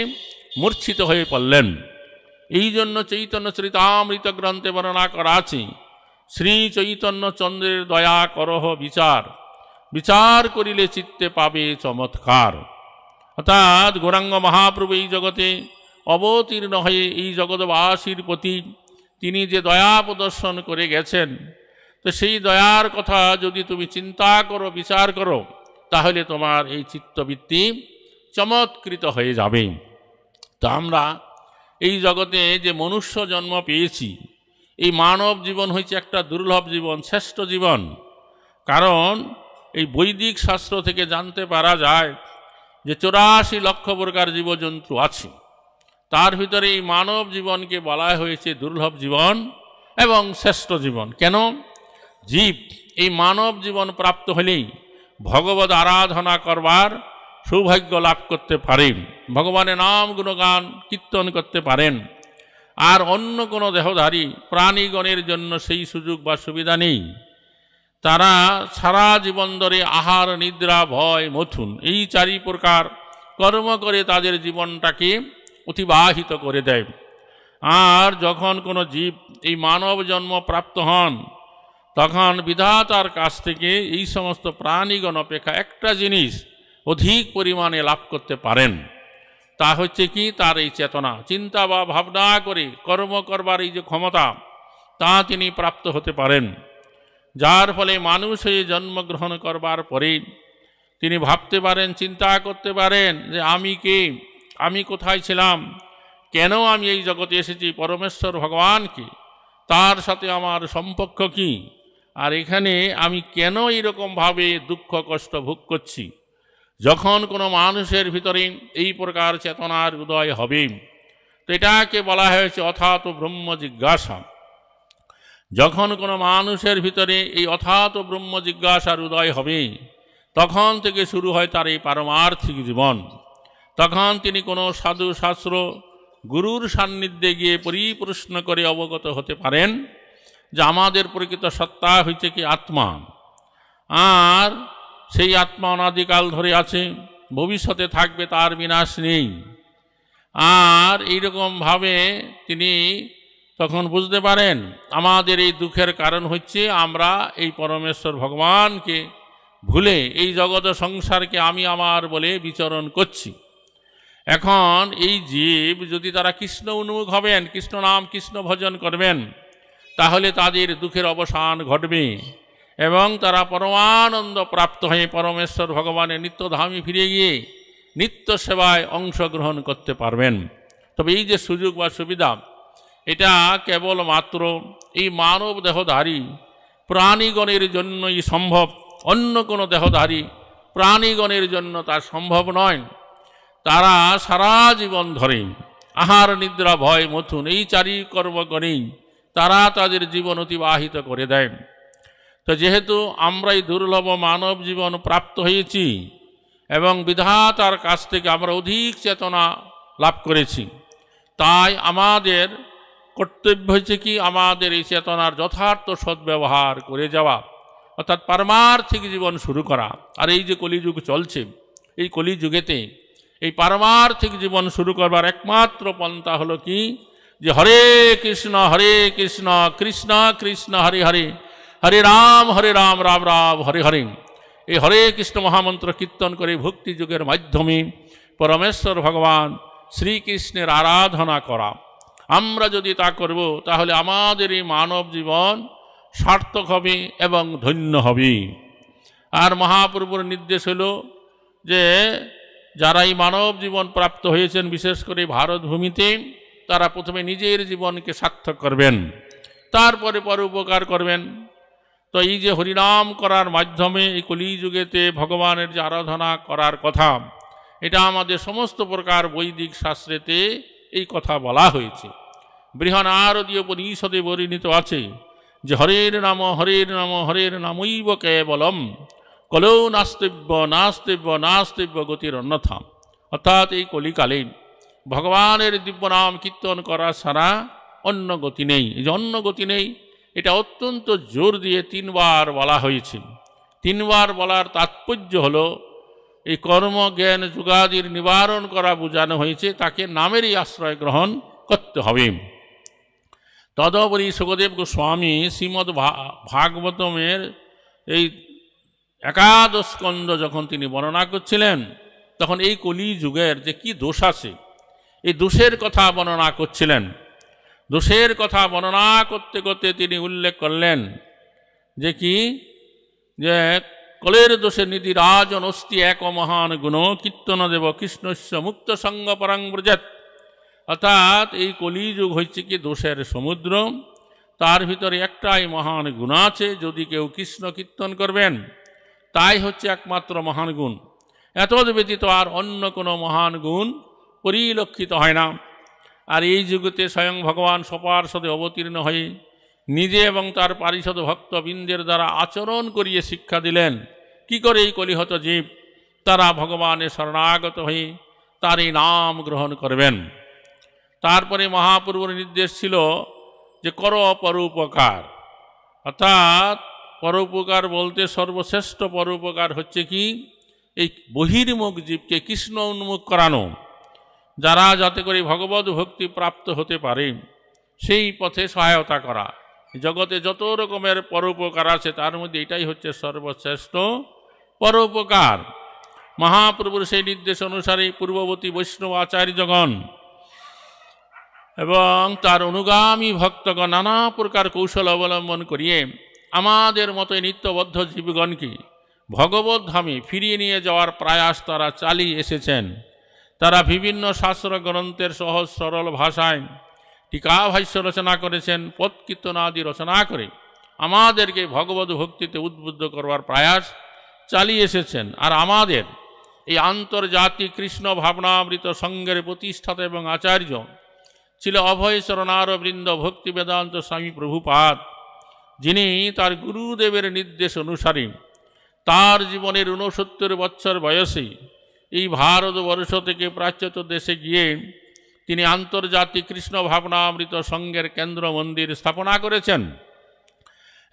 মূর্ছিত হয়ে পড়লেন এই জন্য চৈতন্য শ্রীতামৃত গ্রন্থে বর্ণনা করা আছে শ্রী চৈতন্য চন্দ্রের দয়া করহ বিচার বিচার করিলে চিত্তে পাবে চমৎকার অর্থাৎ গৌরাঙ্গ মহাপ্রভু এই জগতে অবতীর্ণ হয়ে এই জগৎবাসীর প্রতি তিনি যে দয়া প্রদর্শন করে গেছেন তো সেই দয়ার কথা যদি তুমি চিন্তা করো বিচার করো তাহলে তোমার এই চিত্তবৃত্তি চমৎকৃত হয়ে যাবে তো আমরা এই জগতে যে মনুষ্য জন্ম পেয়েছি এই মানব জীবন হয়েছে একটা দুর্লভ জীবন শ্রেষ্ঠ জীবন কারণ এই বৈদিক শাস্ত্র থেকে জানতে পারা যায় যে চৌরাশি লক্ষ প্রকার জীবজন্তু আছে তার ভিতরে এই মানব জীবনকে বলা হয়েছে দুর্লভ জীবন এবং শ্রেষ্ঠ জীবন কেন জীব এই মানব জীবন প্রাপ্ত হলেই ভগবত আরাধনা করবার সৌভাগ্য লাভ করতে পারেন ভগবানের নাম গুণগান কীর্তন করতে পারেন আর অন্য কোনো দেহধারী প্রাণীগণের জন্য সেই সুযোগ বা সুবিধা নেই তারা সারা জীবন ধরে আহার নিদ্রা ভয় মথুন এই চারি প্রকার কর্ম করে তাদের জীবনটাকে অতিবাহিত করে দেয় আর যখন কোনো জীব এই মানব জন্ম প্রাপ্ত হন তখন বিধাতার কাছ থেকে এই সমস্ত প্রাণীগণ অপেক্ষা একটা জিনিস অধিক পরিমাণে লাভ করতে পারেন তা হচ্ছে কি তার এই চেতনা চিন্তা বা ভাবনা করে কর্ম করবার এই যে ক্ষমতা তা তিনি প্রাপ্ত হতে পারেন যার ফলে মানুষ এই জন্মগ্রহণ করবার পরে তিনি ভাবতে পারেন চিন্তা করতে পারেন যে আমি কে আমি কোথায় ছিলাম কেন আমি এই জগতে এসেছি পরমেশ্বর ভগবান কি তার সাথে আমার সম্পর্ক কি আর এখানে আমি কেন এইরকমভাবে দুঃখ কষ্ট ভোগ করছি যখন কোনো মানুষের ভিতরে এই প্রকার চেতনার উদয় হবে তো এটাকে বলা হয়েছে অথাত ব্রহ্ম জিজ্ঞাসা যখন কোনো মানুষের ভিতরে এই অথাত ব্রহ্ম জিজ্ঞাসার উদয় হবে তখন থেকে শুরু হয় তার এই পারমার্থিক জীবন তখন তিনি কোনো সাধু শাস্ত্র গুরুর সান্নিধ্যে গিয়ে পরিপ্রশ্ন করে অবগত হতে পারেন যে আমাদের প্রকৃত সত্তা হইছে কি আত্মা আর সেই আত্মা অনাদিকাল ধরে আছে ভবিষ্যতে থাকবে তার বিনাশ নেই আর এইরকমভাবে তিনি তখন বুঝতে পারেন আমাদের এই দুঃখের কারণ হচ্ছে আমরা এই পরমেশ্বর ভগবানকে ভুলে এই জগৎ সংসারকে আমি আমার বলে বিচরণ করছি এখন এই জীব যদি তারা কৃষ্ণ উন্মুখ হবেন কৃষ্ণ নাম কৃষ্ণ ভজন করবেন তাহলে তাদের দুঃখের অবসান ঘটবে এবং তারা পরমানন্দ প্রাপ্ত হয়ে পরমেশ্বর ভগবানের নিত্যধামে ফিরে গিয়ে নিত্য সেবায় অংশগ্রহণ করতে পারবেন তবে এই যে সুযোগ বা সুবিধা এটা কেবল মাত্র এই মানব দেহধারী প্রাণীগণের জন্যই সম্ভব অন্য কোনো দেহধারী প্রাণীগণের জন্য তা সম্ভব নয় তারা সারা জীবন ধরে আহার নিদ্রা ভয় মথুন এই চারি কর্ম করেই তারা তাদের জীবন অতিবাহিত করে দেয় তো যেহেতু আমরা এই দুর্লভ মানব জীবন প্রাপ্ত হয়েছি এবং বিধাতার কাছ থেকে আমরা অধিক চেতনা লাভ করেছি তাই আমাদের কর্তব্য হয়েছে কি আমাদের এই চেতনার যথার্থ সদ্ব্যবহার করে যাওয়া অর্থাৎ পারমার্থিক জীবন শুরু করা আর এই যে কলিযুগ চলছে এই কলিযুগেতে এই পারমার্থিক জীবন শুরু করবার একমাত্র পন্থা হলো কি যে হরে কৃষ্ণ হরে কৃষ্ণ কৃষ্ণ কৃষ্ণ হরে হরে হরে রাম হরে রাম রাম রাম হরে হরে এই হরে কৃষ্ণ মহামন্ত্র কীর্তন করে ভক্তি যুগের মাধ্যমে পরমেশ্বর ভগবান শ্রীকৃষ্ণের আরাধনা করা আমরা যদি তা করব তাহলে আমাদের এই মানব জীবন সার্থক হবে এবং ধন্য হবে আর মহাপ্রভুর নির্দেশ হলো যে যারা এই মানব জীবন প্রাপ্ত হয়েছেন বিশেষ করে ভারত ভূমিতে তারা প্রথমে নিজের জীবনকে সার্থক করবেন তারপরে পরে উপকার করবেন তো এই যে হরিনাম করার মাধ্যমে এই কলিযুগেতে ভগবানের যে আরাধনা করার কথা এটা আমাদের সমস্ত প্রকার বৈদিক শাস্ত্রেতে এই কথা বলা হয়েছে বৃহৎ বৃহনারদীয় উপনিষদে বর্ণিত আছে যে হরের নাম হরের নাম হরের নামৈব কেবলম কলেও নাস্তিব্য নাস্তিব্য নাস্তিব্য গতির অন্যথা অর্থাৎ এই কলিকালীন ভগবানের দিব্য নাম কীর্তন করা ছাড়া অন্য গতি নেই যে অন্য গতি নেই এটা অত্যন্ত জোর দিয়ে তিনবার বলা হয়েছে তিনবার বলার তাৎপর্য হল এই কর্মজ্ঞান যুগাদির নিবারণ করা বোঝানো হয়েছে তাকে নামেরই আশ্রয় গ্রহণ করতে হবে তদপরি সুখদেব গোস্বামী শ্রীমদ্ ভাগবতমের এই একাদশ স্কন্দ যখন তিনি বর্ণনা করছিলেন তখন এই কলি যুগের যে কি দোষ আছে এই দোষের কথা বর্ণনা করছিলেন দোষের কথা বর্ণনা করতে করতে তিনি উল্লেখ করলেন যে কি যে কলের দোষে নিধি রাজন অস্তি এক মহান গুণ কীর্তন দেব কৃষ্ণস্য মুক্ত সঙ্গ পরাং ব্রজাত অর্থাৎ এই কলিযুগ হচ্ছে কি দোষের সমুদ্র তার ভিতরে একটাই মহান গুণ আছে যদি কেউ কৃষ্ণ কীর্তন করবেন তাই হচ্ছে একমাত্র মহান গুণ এতদ ব্যতীত আর অন্য কোনো মহান গুণ পরিলক্ষিত হয় না আর এই যুগতে স্বয়ং ভগবান সপার্ষদে অবতীর্ণ হয়ে নিজে এবং তার পারিষদ ভক্তবৃন্দের দ্বারা আচরণ করিয়ে শিক্ষা দিলেন কি করে এই কলিহত জীব তারা ভগবানের শরণাগত হয়ে তার এই নাম গ্রহণ করবেন তারপরে মহাপ্রভুর নির্দেশ ছিল যে কর পরোপকার অর্থাৎ পরোপকার বলতে সর্বশ্রেষ্ঠ পরোপকার হচ্ছে কি এই বহির্মুখ জীবকে কৃষ্ণ উন্মুখ করানো যারা যাতে করে ভগবত ভক্তি প্রাপ্ত হতে পারে সেই পথে সহায়তা করা জগতে যত রকমের পরোপকার আছে তার মধ্যে এটাই হচ্ছে সর্বশ্রেষ্ঠ পরোপকার মহাপ্রভুর সেই নির্দেশ অনুসারে পূর্ববর্তী বৈষ্ণব আচার্যগণ এবং তার অনুগামী ভক্তগণ নানা প্রকার কৌশল অবলম্বন করিয়ে আমাদের মতো নিত্যবদ্ধ জীবগণকে ভগবত ধামে ফিরিয়ে নিয়ে যাওয়ার প্রয়াস তারা চালিয়ে এসেছেন তারা বিভিন্ন শাস্ত্র গ্রন্থের সহজ সরল ভাষায় টিকা ভাষ্য রচনা করেছেন পৎকীর্তনাদি রচনা করে আমাদেরকে ভগবত ভক্তিতে উদ্বুদ্ধ করবার প্রয়াস চালিয়ে এসেছেন আর আমাদের এই আন্তর্জাতিক কৃষ্ণ ভাবনামৃত সঙ্গের প্রতিষ্ঠাতা এবং আচার্য ছিল অভয় শরণার বৃন্দ ভক্তি বেদান্ত স্বামী প্রভুপাত যিনি তার গুরুদেবের নির্দেশ অনুসারী তার জীবনের ঊনসত্তর বছর বয়সে এই ভারতবর্ষ থেকে প্রাচ্যত্য দেশে গিয়ে তিনি আন্তর্জাতিক কৃষ্ণ ভাবনামৃত সংঘের কেন্দ্র মন্দির স্থাপনা করেছেন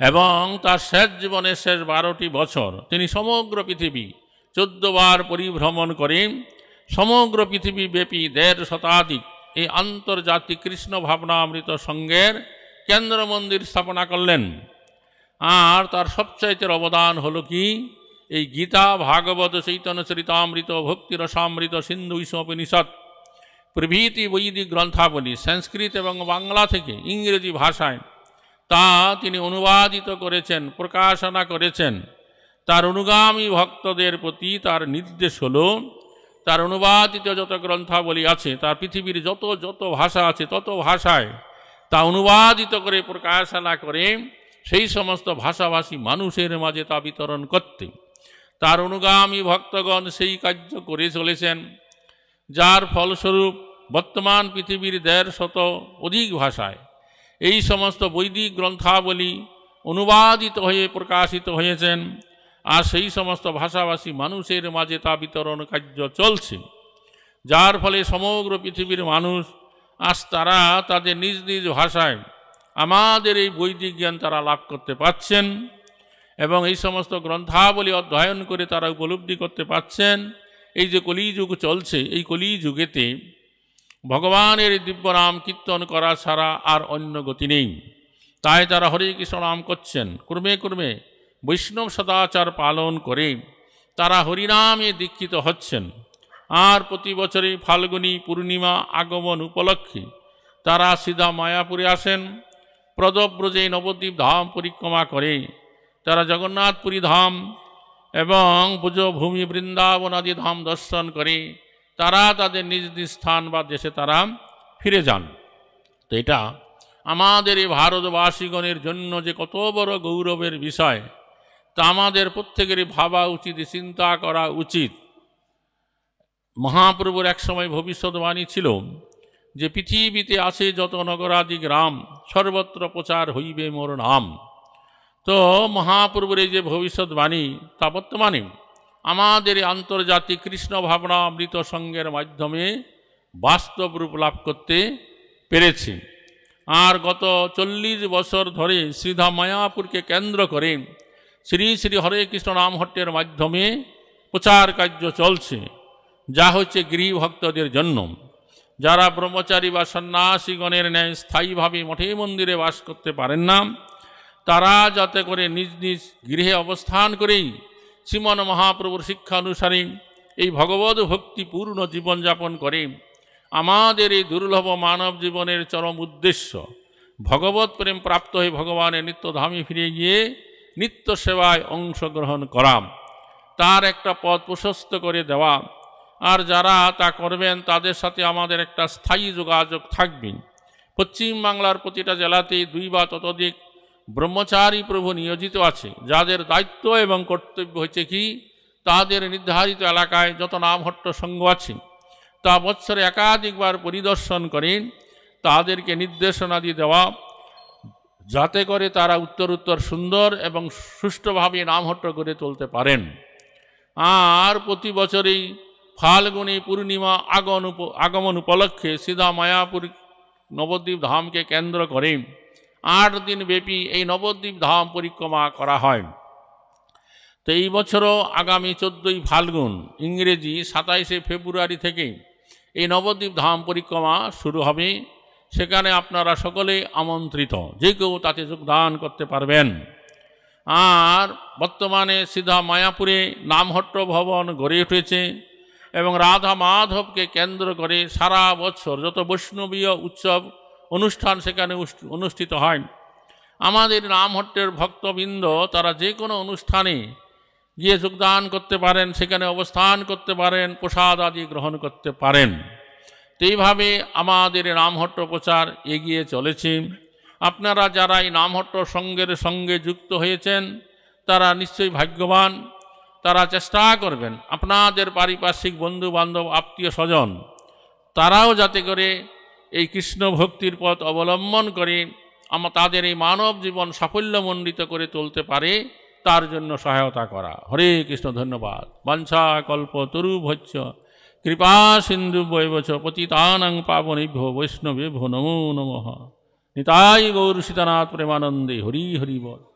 এবং তার শেষ জীবনের শেষ বারোটি বছর তিনি সমগ্র পৃথিবী চোদ্দবার পরিভ্রমণ করে সমগ্র পৃথিবী ব্যাপী দেড় শতাধিক এই আন্তর্জাতিক কৃষ্ণ ভাবনামৃত সংঘের কেন্দ্র মন্দির স্থাপনা করলেন আর তার সবচাইতের অবদান হলো কি এই গীতা ভাগবত চৈতন্য চরিতামৃত ভক্তিরসামৃত সিন্ধু ঈশ্বপনিষদ প্রভৃতি বৈদিক গ্রন্থাবলী সংস্কৃত এবং বাংলা থেকে ইংরেজি ভাষায় তা তিনি অনুবাদিত করেছেন প্রকাশনা করেছেন তার অনুগামী ভক্তদের প্রতি তার নির্দেশ হল তার অনুবাদিত যত গ্রন্থাবলী আছে তার পৃথিবীর যত যত ভাষা আছে তত ভাষায় তা অনুবাদিত করে প্রকাশনা করে সেই সমস্ত ভাষাভাষী মানুষের মাঝে তা বিতরণ করতে তার অনুগামী ভক্তগণ সেই কার্য করে চলেছেন যার ফলস্বরূপ বর্তমান পৃথিবীর দেড় শত অধিক ভাষায় এই সমস্ত বৈদিক গ্রন্থাবলী অনুবাদিত হয়ে প্রকাশিত হয়েছেন আর সেই সমস্ত ভাষাভাষী মানুষের মাঝে তা বিতরণ কার্য চলছে যার ফলে সমগ্র পৃথিবীর মানুষ আজ তারা তাদের নিজ নিজ ভাষায় আমাদের এই বৈদিক জ্ঞান তারা লাভ করতে পাচ্ছেন এবং এই সমস্ত গ্রন্থাবলী অধ্যয়ন করে তারা উপলব্ধি করতে পাচ্ছেন এই যে কলিযুগ চলছে এই কলিযুগেতে ভগবানের দিব্য নাম কীর্তন করা ছাড়া আর অন্য গতি নেই তাই তারা হরে কৃষ্ণ নাম করছেন ক্রমে ক্রমে বৈষ্ণব সদাচার পালন করে তারা হরিনামে দীক্ষিত হচ্ছেন আর প্রতি বছরে ফাল্গুনী পূর্ণিমা আগমন উপলক্ষে তারা সিধা মায়াপুরে আসেন প্রদব্রজে নবদ্বীপ ধাম পরিক্রমা করে তারা জগন্নাথপুরী ধাম এবং ভূমি বৃন্দাবন আদি ধাম দর্শন করে তারা তাদের নিজ নিজ স্থান বা দেশে তারা ফিরে যান তো এটা আমাদের এই ভারতবাসীগণের জন্য যে কত বড় গৌরবের বিষয় তা আমাদের প্রত্যেকেরই ভাবা উচিত চিন্তা করা উচিত মহাপ্রভুর এক সময় ভবিষ্যৎবাণী ছিল যে পৃথিবীতে আছে যত নগরাদি গ্রাম সর্বত্র প্রচার হইবে মোর নাম তো মহাপ্রভুর এই যে ভবিষ্যৎবাণী তা বর্তমানে আমাদের আন্তর্জাতিক কৃষ্ণ ভাবনা অমৃত সঙ্গের মাধ্যমে বাস্তব রূপ লাভ করতে পেরেছে আর গত চল্লিশ বছর ধরে শ্রীধা মায়াপুরকে কেন্দ্র করে শ্রী শ্রী হরে কৃষ্ণ নাম হট্টের মাধ্যমে প্রচার কার্য চলছে যা হচ্ছে ভক্তদের জন্য যারা ব্রহ্মচারী বা সন্ন্যাসীগণের ন্যায় স্থায়ীভাবে মঠে মন্দিরে বাস করতে পারেন না তারা যাতে করে নিজ নিজ গৃহে অবস্থান করেই শ্রীমন মহাপ্রভুর শিক্ষা অনুসারে এই ভগবত ভক্তিপূর্ণ জীবনযাপন করে আমাদের এই দুর্লভ মানব জীবনের চরম উদ্দেশ্য ভগবত প্রেম প্রাপ্ত হয়ে ভগবানের নিত্যধামে ফিরে গিয়ে নিত্য সেবায় অংশগ্রহণ করা তার একটা পথ প্রশস্ত করে দেওয়া আর যারা তা করবেন তাদের সাথে আমাদের একটা স্থায়ী যোগাযোগ থাকবে পশ্চিমবাংলার প্রতিটা জেলাতেই দুই বা ততোধিক ব্রহ্মচারী প্রভু নিয়োজিত আছে যাদের দায়িত্ব এবং কর্তব্য হয়েছে কি তাদের নির্ধারিত এলাকায় যত নামহট্ট সঙ্গ আছে তা বৎসরে একাধিকবার পরিদর্শন করেন তাদেরকে নির্দেশনা দিয়ে দেওয়া যাতে করে তারা উত্তর উত্তর সুন্দর এবং সুষ্ঠুভাবে নামহট্ট করে তুলতে পারেন আর প্রতি বছরেই ফাল্গুনী পূর্ণিমা আগমন আগমন উপলক্ষে সিধা মায়াপুর নবদ্বীপ ধামকে কেন্দ্র করে আট দিন ব্যাপী এই নবদ্বীপ ধাম পরিক্রমা করা হয় তো এই বছরও আগামী চোদ্দোই ফাল্গুন ইংরেজি সাতাইশে ফেব্রুয়ারি থেকে এই নবদ্বীপ ধাম পরিক্রমা শুরু হবে সেখানে আপনারা সকলে আমন্ত্রিত যে কেউ তাতে যোগদান করতে পারবেন আর বর্তমানে সিধা মায়াপুরে নামহট্ট ভবন গড়ে উঠেছে এবং রাধা মাধবকে কেন্দ্র করে সারা বছর যত বৈষ্ণবীয় উৎসব অনুষ্ঠান সেখানে অনুষ্ঠিত হয় আমাদের রামহট্টের ভক্তবৃন্দ তারা যে কোনো অনুষ্ঠানে গিয়ে যোগদান করতে পারেন সেখানে অবস্থান করতে পারেন প্রসাদ আদি গ্রহণ করতে পারেন এইভাবে আমাদের রামহট্ট প্রচার এগিয়ে চলেছে আপনারা যারা এই নামহট্ট সঙ্গের সঙ্গে যুক্ত হয়েছেন তারা নিশ্চয়ই ভাগ্যবান তারা চেষ্টা করবেন আপনাদের পারিপার্শ্বিক বন্ধু বান্ধব আত্মীয় স্বজন তারাও যাতে করে এই কৃষ্ণ ভক্তির পথ অবলম্বন করে আমা তাদের এই মানব জীবন সাফল্যমণ্ডিত করে তুলতে পারে তার জন্য সহায়তা করা হরে কৃষ্ণ ধন্যবাদ বাঞ্ছা কল্প তরু ভৈচ্য কৃপা সিন্ধু বৈবছ পতিতানাং পাবনিভ্য ভো নমো নমঃ নিতাই গৌর সীতানাথ প্রেমানন্দে হরি হরি বল